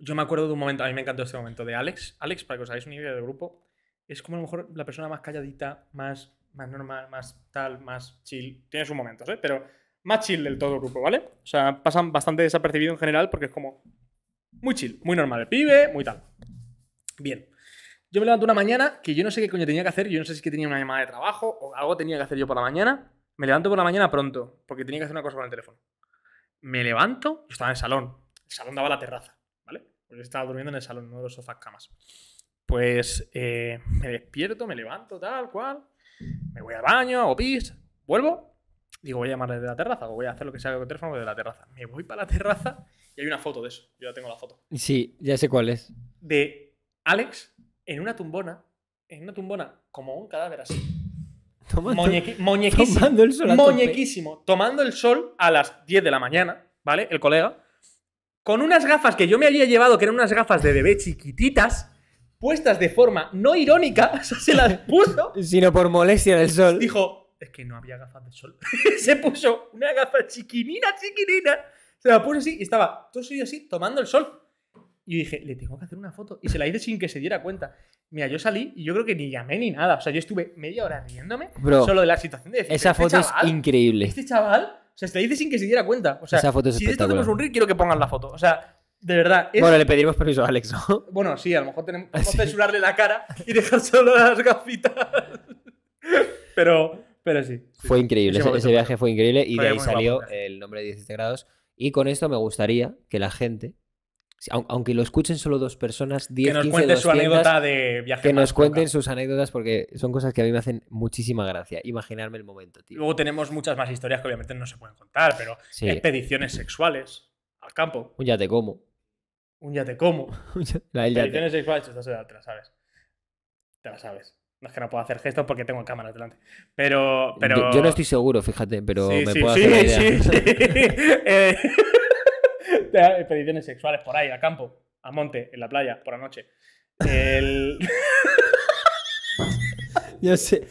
Yo me acuerdo de un momento, a mí me encantó este momento, de Alex. Alex, para que os hagáis una idea del grupo, es como a lo mejor la persona más calladita, más, más normal, más tal, más chill. Tiene sus momentos, ¿eh? Pero más chill del todo el grupo, ¿vale? O sea, pasan bastante desapercibido en general porque es como muy chill, muy normal el pibe, muy tal. Bien. Yo me levanto una mañana que yo no sé qué coño tenía que hacer, yo no sé si que tenía una llamada de trabajo o algo tenía que hacer yo por la mañana. Me levanto por la mañana pronto, porque tenía que hacer una cosa con el teléfono. Me levanto, yo estaba en el salón. El salón daba la terraza, ¿vale? Porque estaba durmiendo en el salón, no de los sofás camas. Pues eh, me despierto, me levanto, tal, cual. Me voy al baño, hago pis, vuelvo. Digo, voy a llamar desde la terraza o voy a hacer lo que sea con el teléfono desde la terraza. Me voy para la terraza y hay una foto de eso. Yo ya tengo la foto. Sí, ya sé cuál es. De Alex en una tumbona, en una tumbona, como un cadáver así. moñequísimo, tomando el sol moñequísimo, tomando el sol a las 10 de la mañana, ¿vale? El colega, con unas gafas que yo me había llevado, que eran unas gafas de bebé chiquititas, puestas de forma no irónica, se las puso. Sino por molestia del sol. Dijo, es que no había gafas de sol. se puso una gafa chiquinina, chiquinina, se la puso así y estaba todo suyo así, tomando el sol. Y dije, le tengo que hacer una foto. Y se la hice sin que se diera cuenta. Mira, yo salí y yo creo que ni llamé ni nada. O sea, yo estuve media hora riéndome solo de la situación de Esa este foto es increíble. Este chaval, o sea, se la hice sin que se diera cuenta. O sea, si esto tenemos un reel, quiero que pongan la foto. O sea, de verdad. Bueno, le pedimos permiso a Alex, Bueno, sí, a lo mejor tenemos que censurarle la cara y dejar solo las gafitas. pero, pero sí, Fue increíble, ese, viaje fue increíble y de ahí salió el nombre de 17 grados. Y con esto me gustaría que la gente aunque lo escuchen solo dos personas, 10, Que nos su anécdota de viaje. Que nos cuenten sus anécdotas porque son cosas que a mí me hacen muchísima gracia. Imaginarme el momento, tío. Luego tenemos muchas más historias que obviamente no se pueden contar, pero sí. expediciones sexuales al campo. Un ya como. Un ya te como. La expediciones sexuales, sabes. Te la sabes. No es que no pueda hacer gestos porque tengo cámara delante. Pero. pero... Yo, no estoy seguro, fíjate, pero me puedo hacer idea. Eh, expediciones sexuales por ahí, a campo, a monte, en la playa, por la noche. yo sé.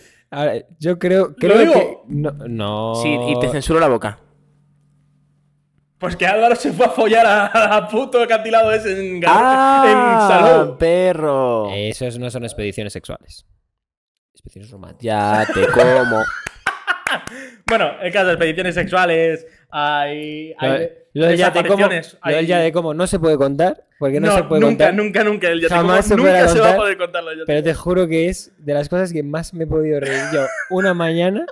yo creo, creo que. No, no, Sí, y te censuro la boca. Pues que Álvaro se fue a follar a, a puto cantilado ese en, ah, en salón. perro! Esas no son expediciones sexuales. Expediciones románticas. Ya te como. Bueno, en caso de expediciones sexuales, hay, hay lo, del yate como, hay... del yate como no se puede contar, porque no, se puede nunca, contar. Nunca, nunca, el yate Jamás como, se nunca contar, se va a poder contar Pero te juro que es de las cosas que más me he podido reír yo una mañana.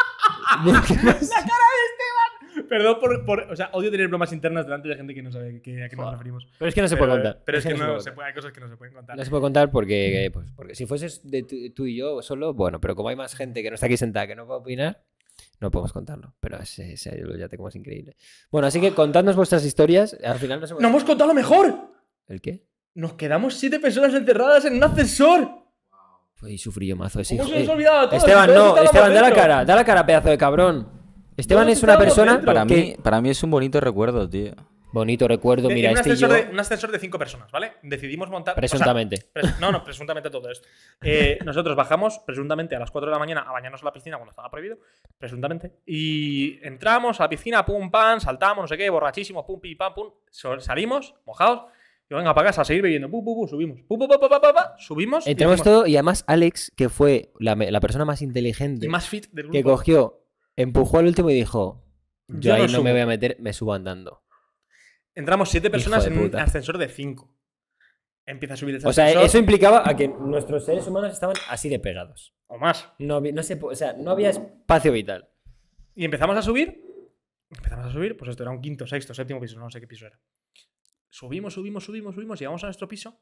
La cara de Esteban. Perdón por, por, O sea, odio tener bromas internas delante de gente que no sabe que, a qué nos referimos. Pero es que no se puede contar. Pero es, que, no, no se puede, hay cosas que no se pueden contar. No se puede contar porque, pues, porque si fueses de tú y yo solo, bueno, pero como hay más gente que no está aquí sentada que no puede opinar. No podemos contarlo, pero ese, ya lo ya es increíble. Bueno, así que contadnos vuestras historias. Al final nos hemos... ¡No hemos contado lo mejor! ¿El qué? Nos quedamos siete personas encerradas en un ascensor. Y sufrí yo mazo ese Esteban, no, Esteban, da la cara, da la cara, pedazo de cabrón. Esteban es una persona. Para mí, para mí es un bonito recuerdo, tío. Bonito recuerdo, eh, eh, mira, un, este ascensor de, un ascensor de cinco personas, ¿vale? Decidimos montar... Presuntamente. no, no, presuntamente todo esto. Eh, nosotros bajamos presuntamente a las 4 de la mañana a bañarnos en la piscina cuando estaba prohibido, presuntamente. Y entramos a la piscina, pum, pan, saltamos, no sé qué, borrachísimos, pum, pi, pam, pum. Salimos, mojados, y venga para casa a seguir bebiendo. Pum, pum, pum. subimos. subimos. Entramos todo y además Alex, que fue la, persona más inteligente. Y más fit Que cogió, empujó al último y dijo: Yo, ahí no me voy a meter, me subo andando. Entramos siete personas en un ascensor de cinco. Empieza a subir el O sea, eso implicaba a que nuestros seres humanos estaban así de pegados. O más. No, o sea, no había espacio vital. Y empezamos a subir. Empezamos a subir, pues esto era un quinto, sexto, séptimo piso, no sé qué piso era. Subimos, subimos, subimos, subimos, llegamos a nuestro piso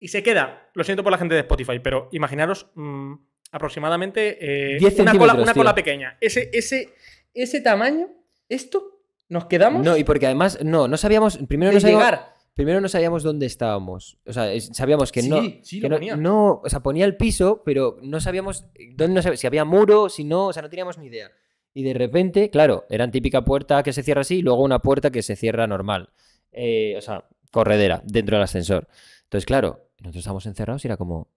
y se queda, lo siento por la gente de Spotify, pero imaginaros mm, aproximadamente eh, una, cola, una cola pequeña. Ese, ese, ese tamaño, esto nos quedamos. No, y porque además, no, no sabíamos. Primero no sabíamos, Primero no sabíamos dónde estábamos. O sea, sabíamos que no. Sí, que no, o sea, ponía el piso, pero no sabíamos dónde, no si había muro, si no, o sea, no teníamos ni idea. Y de repente, claro, eran típica puerta que se cierra así y luego una puerta que se cierra normal. Eh, o sea, corredera, dentro del ascensor. Entonces, claro, nosotros estábamos encerrados y era como,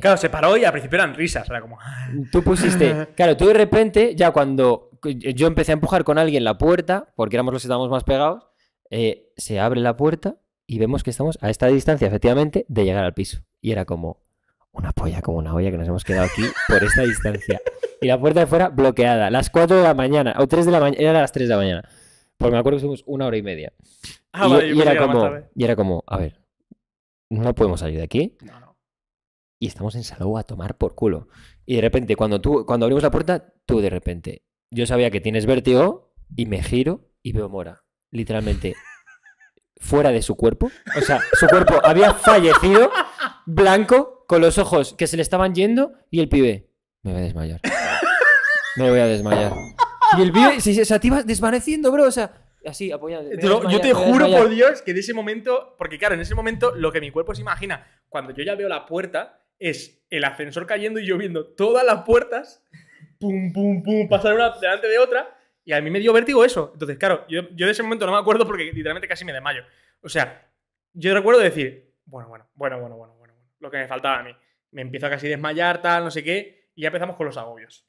Claro, se paró y al principio eran risas, era como... Tú pusiste... Claro, tú de repente, ya cuando yo empecé a empujar con alguien la puerta, porque éramos los que estábamos más pegados, eh, se abre la puerta y vemos que estamos a esta distancia, efectivamente, de llegar al piso. Y era como una polla, como una olla que nos hemos quedado aquí por esta distancia. Y la puerta de fuera bloqueada, las 4 de la mañana, o 3 de la mañana, era las 3 de la mañana. Porque me acuerdo que fuimos una hora y media. Ah, y, era como, y, era como, a ver, no podemos salir de aquí. no y estamos en Salou a tomar por culo. Y de repente, cuando, tú, cuando abrimos la puerta, tú de repente, yo sabía que tienes vértigo y me giro y veo Mora, literalmente, fuera de su cuerpo. O sea, su cuerpo había fallecido, blanco, con los ojos que se le estaban yendo y el pibe, me voy a desmayar. Me voy a desmayar. Y el pibe, O sea, te iba desvaneciendo, bro, o sea... Así, apoyado. yo te juro por Dios que en ese momento, porque claro, en ese momento lo que mi cuerpo se imagina, cuando yo ya veo la puerta es el ascensor cayendo y lloviendo todas las puertas, pum, pum, pum, pasar una delante de otra. Y a mí me dio vértigo eso. Entonces, claro, yo, yo de ese momento no me acuerdo porque literalmente casi me desmayo. O sea, yo recuerdo decir, bueno, bueno, bueno, bueno, bueno, bueno, lo que me faltaba a mí. Me empiezo a casi desmayar, tal, no sé qué, y ya empezamos con los agobios.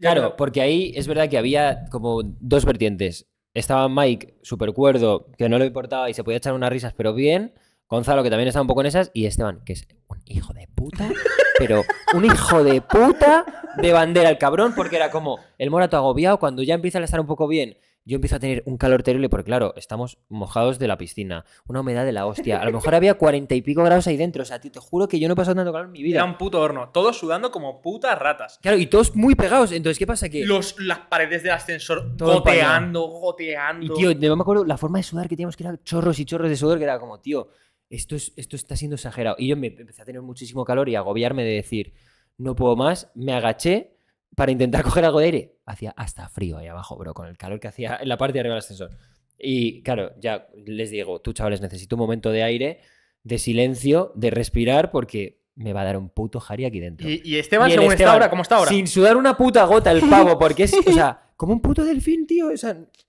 claro, porque ahí es verdad que había como dos vertientes. Estaba Mike, súper cuerdo, que no le importaba y se podía echar unas risas, pero bien. Gonzalo, que también estaba un poco en esas, y Esteban, que es un hijo de puta, pero un hijo de puta de bandera el cabrón, porque era como el morato agobiado, cuando ya empieza a estar un poco bien, yo empiezo a tener un calor terrible, porque claro, estamos mojados de la piscina, una humedad de la hostia. A lo mejor había cuarenta y pico grados ahí dentro, o sea, te, te juro que yo no he pasado tanto calor en mi vida. Era un puto horno, todos sudando como putas ratas. Claro, y todos muy pegados, entonces, ¿qué pasa? Que Los, las paredes del ascensor goteando, goteando. Y tío, me acuerdo la forma de sudar que teníamos, que era chorros y chorros de sudor, que era como, tío esto, está siendo exagerado. Y yo me empecé a tener muchísimo calor y agobiarme de decir, no puedo más, me agaché para intentar coger algo de aire. Hacía hasta frío ahí abajo, bro, con el calor que hacía en la parte de arriba del ascensor. Y claro, ya les digo, tú chavales, necesito un momento de aire, de silencio, de respirar, porque me va a dar un puto jari aquí dentro. ¿Y, y Esteban, según está ahora? ¿Cómo está ahora? Sin sudar una puta gota el pavo, porque es, o sea, como un puto delfín, tío, o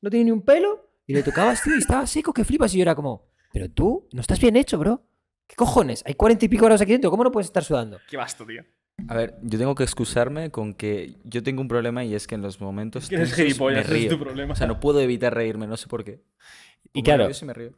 no tiene ni un pelo, y le tocaba, tío, y estaba seco que flipas, y yo era como, pero tú no estás bien hecho, bro. ¿Qué cojones? Hay cuarenta y pico horas aquí dentro. ¿Cómo no puedes estar sudando? Qué basto, tío. A ver, yo tengo que excusarme con que yo tengo un problema y es que en los momentos. Que eres gilipollas, tu problema. O sea, no puedo evitar reírme, no sé por qué. Y claro,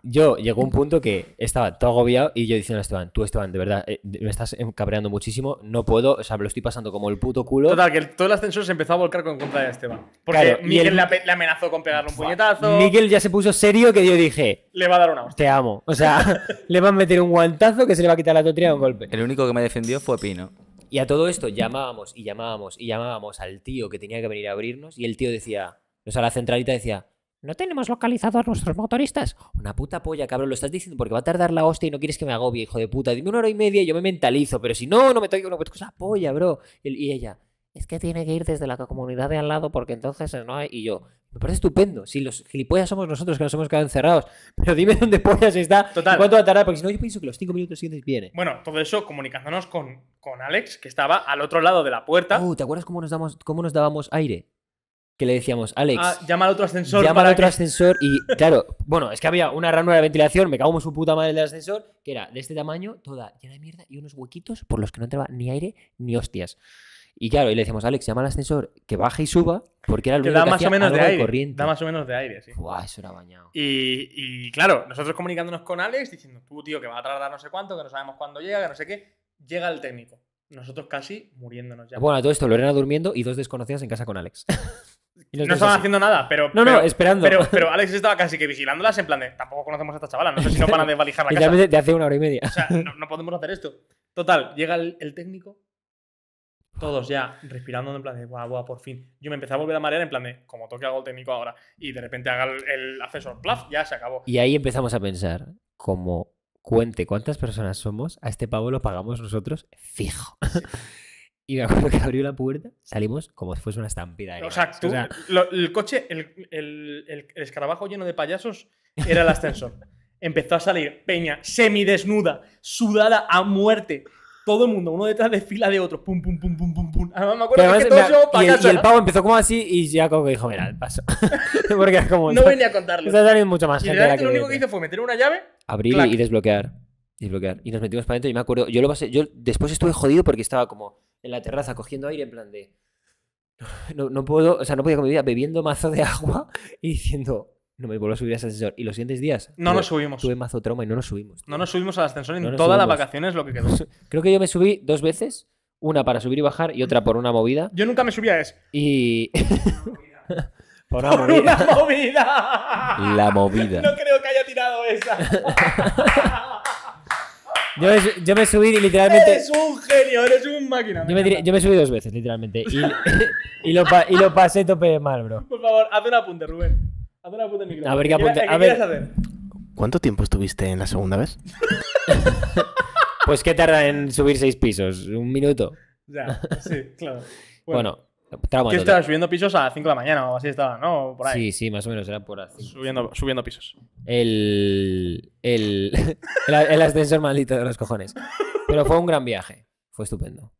yo, llegó un punto que estaba todo agobiado y yo diciendo a Esteban, tú Esteban, de verdad, eh, me estás cabreando muchísimo, no puedo, o sea, lo estoy pasando como el puto culo. Total, que todo el ascensor se empezó a volcar con contra de Esteban. Porque Miguel le amenazó con pegarle un puñetazo. Miguel ya se puso serio que yo dije, le va a dar una hostia. Te amo. O sea, le va a meter un guantazo que se le va a quitar la tontería de un golpe. El único que me defendió fue Pino. Y a todo esto llamábamos y llamábamos y llamábamos al tío que tenía que venir a abrirnos y el tío decía, o sea, la centralita decía, no tenemos localizado a nuestros motoristas. Una puta polla, cabrón, lo estás diciendo porque va a tardar la hostia y no quieres que me agobie, hijo de puta. Dime una hora y media y yo me mentalizo, pero si no, no me toque una cosa polla, bro. Y, ella, es que tiene que ir desde la comunidad de al lado porque entonces no hay... Y yo, me parece estupendo. Si los gilipollas somos nosotros que nos hemos quedado encerrados, pero dime dónde pollas está, Total. cuánto va a tardar, porque si no yo pienso que los cinco minutos siguientes viene. Bueno, todo eso comunicándonos con, con Alex, que estaba al otro lado de la puerta. Uh, ¿te acuerdas cómo nos, damos, cómo nos dábamos aire? que le decíamos, Alex, ah, llama al otro ascensor. Llama otro ascensor y, claro, bueno, es que había una ranura de ventilación, me cago un puta madre del ascensor, que era de este tamaño, toda llena de mierda y unos huequitos por los que no entraba ni aire ni hostias. Y claro, y le decíamos, Alex, llama al ascensor, que baje y suba, porque era el único que, más o menos de corriente. Da más o menos de aire, sí. eso era bañado. Y, claro, nosotros comunicándonos con Alex, diciendo, tú, tío, que va a tardar no sé cuánto, que no sabemos cuándo llega, que no sé qué, llega el técnico. Nosotros casi muriéndonos ya. Bueno, todo esto, Lorena durmiendo y dos desconocidas en casa con Alex. no estaban haciendo nada, pero. No, no, esperando. Pero, Alex estaba casi que vigilándolas en plan de tampoco conocemos a esta chavala, no sé si no van a desvalijar la casa. De, hace una hora y media. O sea, no, podemos hacer esto. Total, llega el, técnico, todos ya respirando en plan de guau, guau, por fin. Yo me empecé a volver a marear en plan de como toque hago el técnico ahora y de repente haga el, asesor, ascensor, plaf, ya se acabó. Y ahí empezamos a pensar, como cuente cuántas personas somos, a este pavo lo pagamos nosotros fijo. y me acuerdo que abrió la puerta, salimos como si fuese una estampida. o sea, tú, el coche, el, escarabajo lleno de payasos era el ascensor. Empezó a salir Peña semidesnuda, sudada a muerte, todo el mundo, uno detrás de fila de otro. pum, pum, pum, pum, pum, pum. Además, ah, me acuerdo que todo y, el, pavo empezó como así y ya como que dijo, mira, el paso. No venía a contarlo. Está saliendo mucho más gente. lo único que hizo fue meter una llave abrir y desbloquear. Desbloquear. Y nos metimos para adentro y me acuerdo. Yo lo pasé. Yo después estuve jodido porque estaba como en la terraza cogiendo aire en plan de. No, puedo, o sea, no podía con mi vida bebiendo mazo de agua y diciendo, no me vuelvo a subir a ese ascensor. Y los siguientes días. No nos subimos. Tuve mazo trauma y no nos subimos. No nos subimos al ascensor en todas las vacaciones, lo que quedó. Creo que yo me subí dos veces. Una para subir y bajar y otra por una movida. Yo nunca me subía a eso. Y. Por una movida. La movida. No creo que haya tirado esa. Yo me, yo me subí y literalmente. Eres un genio, eres un máquina. Yo me, yo me subí dos veces, literalmente. Y, y, lo, y lo pasé tope mal, bro. Por favor, haz un apunte, Rubén. Haz un apunte, micro. A ver qué apunte. A ver. Hacer? ¿Cuánto tiempo estuviste en la segunda vez? pues, ¿qué tarda en subir seis pisos? ¿Un minuto? Ya, sí, claro. bueno ¿Qué estabas subiendo pisos a las 5 de la mañana o así estaba, ¿no? Por ahí. Sí, sí, más o menos, era por así. Subiendo, subiendo pisos. el, el, el ascensor maldito de los cojones. Pero fue un gran viaje, fue estupendo.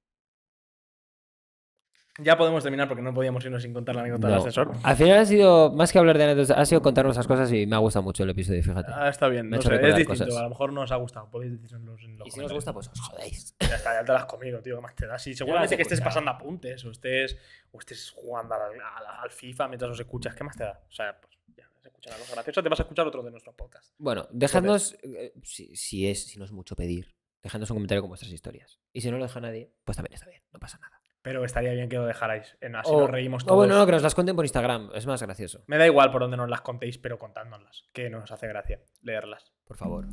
Ya podemos terminar porque no podíamos irnos sin contar la anécdota del asesor Al final ha sido, más que hablar de anécdotas, ha sido contarnos las cosas y me ha gustado mucho el episodio, fíjate. Ah, está bien, no sé, es distinto, a lo mejor no os ha gustado, podéis decirnos en los Y si no os gusta, pues os jodéis. Ya está, ya te las has comido, tío, ¿qué más te da Y seguramente que estés pasando apuntes o estés, o estés jugando al, FIFA mientras os escuchas, ¿qué más te da? O sea, pues ya, se escucha la cosa te vas a escuchar otro de nuestros podcasts. Bueno, dejadnos, eh, si, si, es, si no es mucho pedir, dejadnos un comentario con vuestras historias. Y si no lo deja nadie, pues también está bien, no pasa nada. Pero estaría bien que lo dejarais. En, así nos reímos todos. bueno, no, que nos las cuenten por Instagram. Es más gracioso. Me da igual por dónde nos las contéis, pero contándolas. Que nos hace gracia leerlas. Por favor.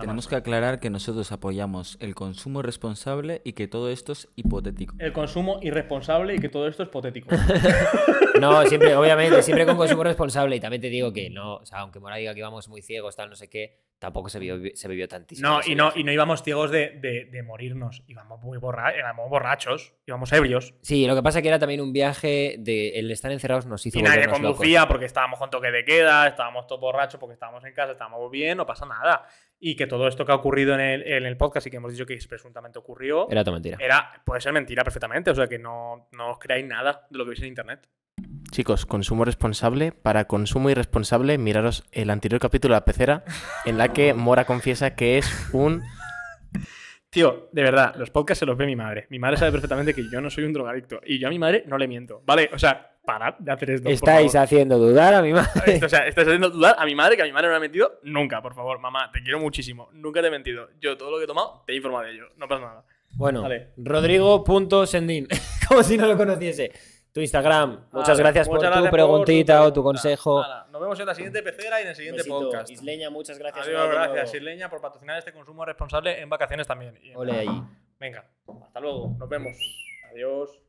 Tenemos que aclarar que nosotros apoyamos el consumo responsable y que todo esto es hipotético. El consumo irresponsable y que todo esto es hipotético. no, siempre, obviamente, siempre con consumo responsable. Y también te digo que no, o sea, aunque Mora diga que íbamos muy ciegos, tal, no sé qué, tampoco se vivió, se vivió tantísimo. No, y no, y no íbamos ciegos de, de, morirnos. Íbamos muy íbamos borrachos, íbamos ebrios. Sí, lo que pasa que era también un viaje de el estar encerrados nos hizo. Y nadie conducía porque estábamos con toque de queda, estábamos todos borrachos porque estábamos en casa, estábamos bien, no pasa nada nada. Y que todo esto que ha ocurrido en el, podcast y que hemos dicho que presuntamente ocurrió. Era mentira. Era, puede ser mentira perfectamente. O sea que no, no os creáis nada de lo que veis en internet. Chicos, consumo responsable. Para consumo irresponsable, miraros el anterior capítulo de La Pecera, en la que Mora confiesa que es un. Tío, de verdad, los podcasts se los ve mi madre. Mi madre sabe perfectamente que yo no soy un drogadicto. Y yo a mi madre no le miento. ¿Vale? O sea, parad de hacer esto. Estáis haciendo dudar a mi madre. o sea, estáis haciendo dudar a mi madre, que a mi madre no me ha mentido nunca, por favor. Mamá, te quiero muchísimo. Nunca te he mentido. Yo todo lo que he tomado te he informado de ello. No pasa nada. Bueno, vale. Rodrigo.sendin. Como si no lo conociese. Tu Instagram. Muchas gracias por tu preguntita o tu consejo. nos vemos en la siguiente pecera y en el siguiente podcast. Isleña, muchas gracias. Adiós, gracias, Isleña, por patrocinar este consumo responsable en vacaciones también. Ole ahí. Venga, hasta luego. Nos vemos. Adiós.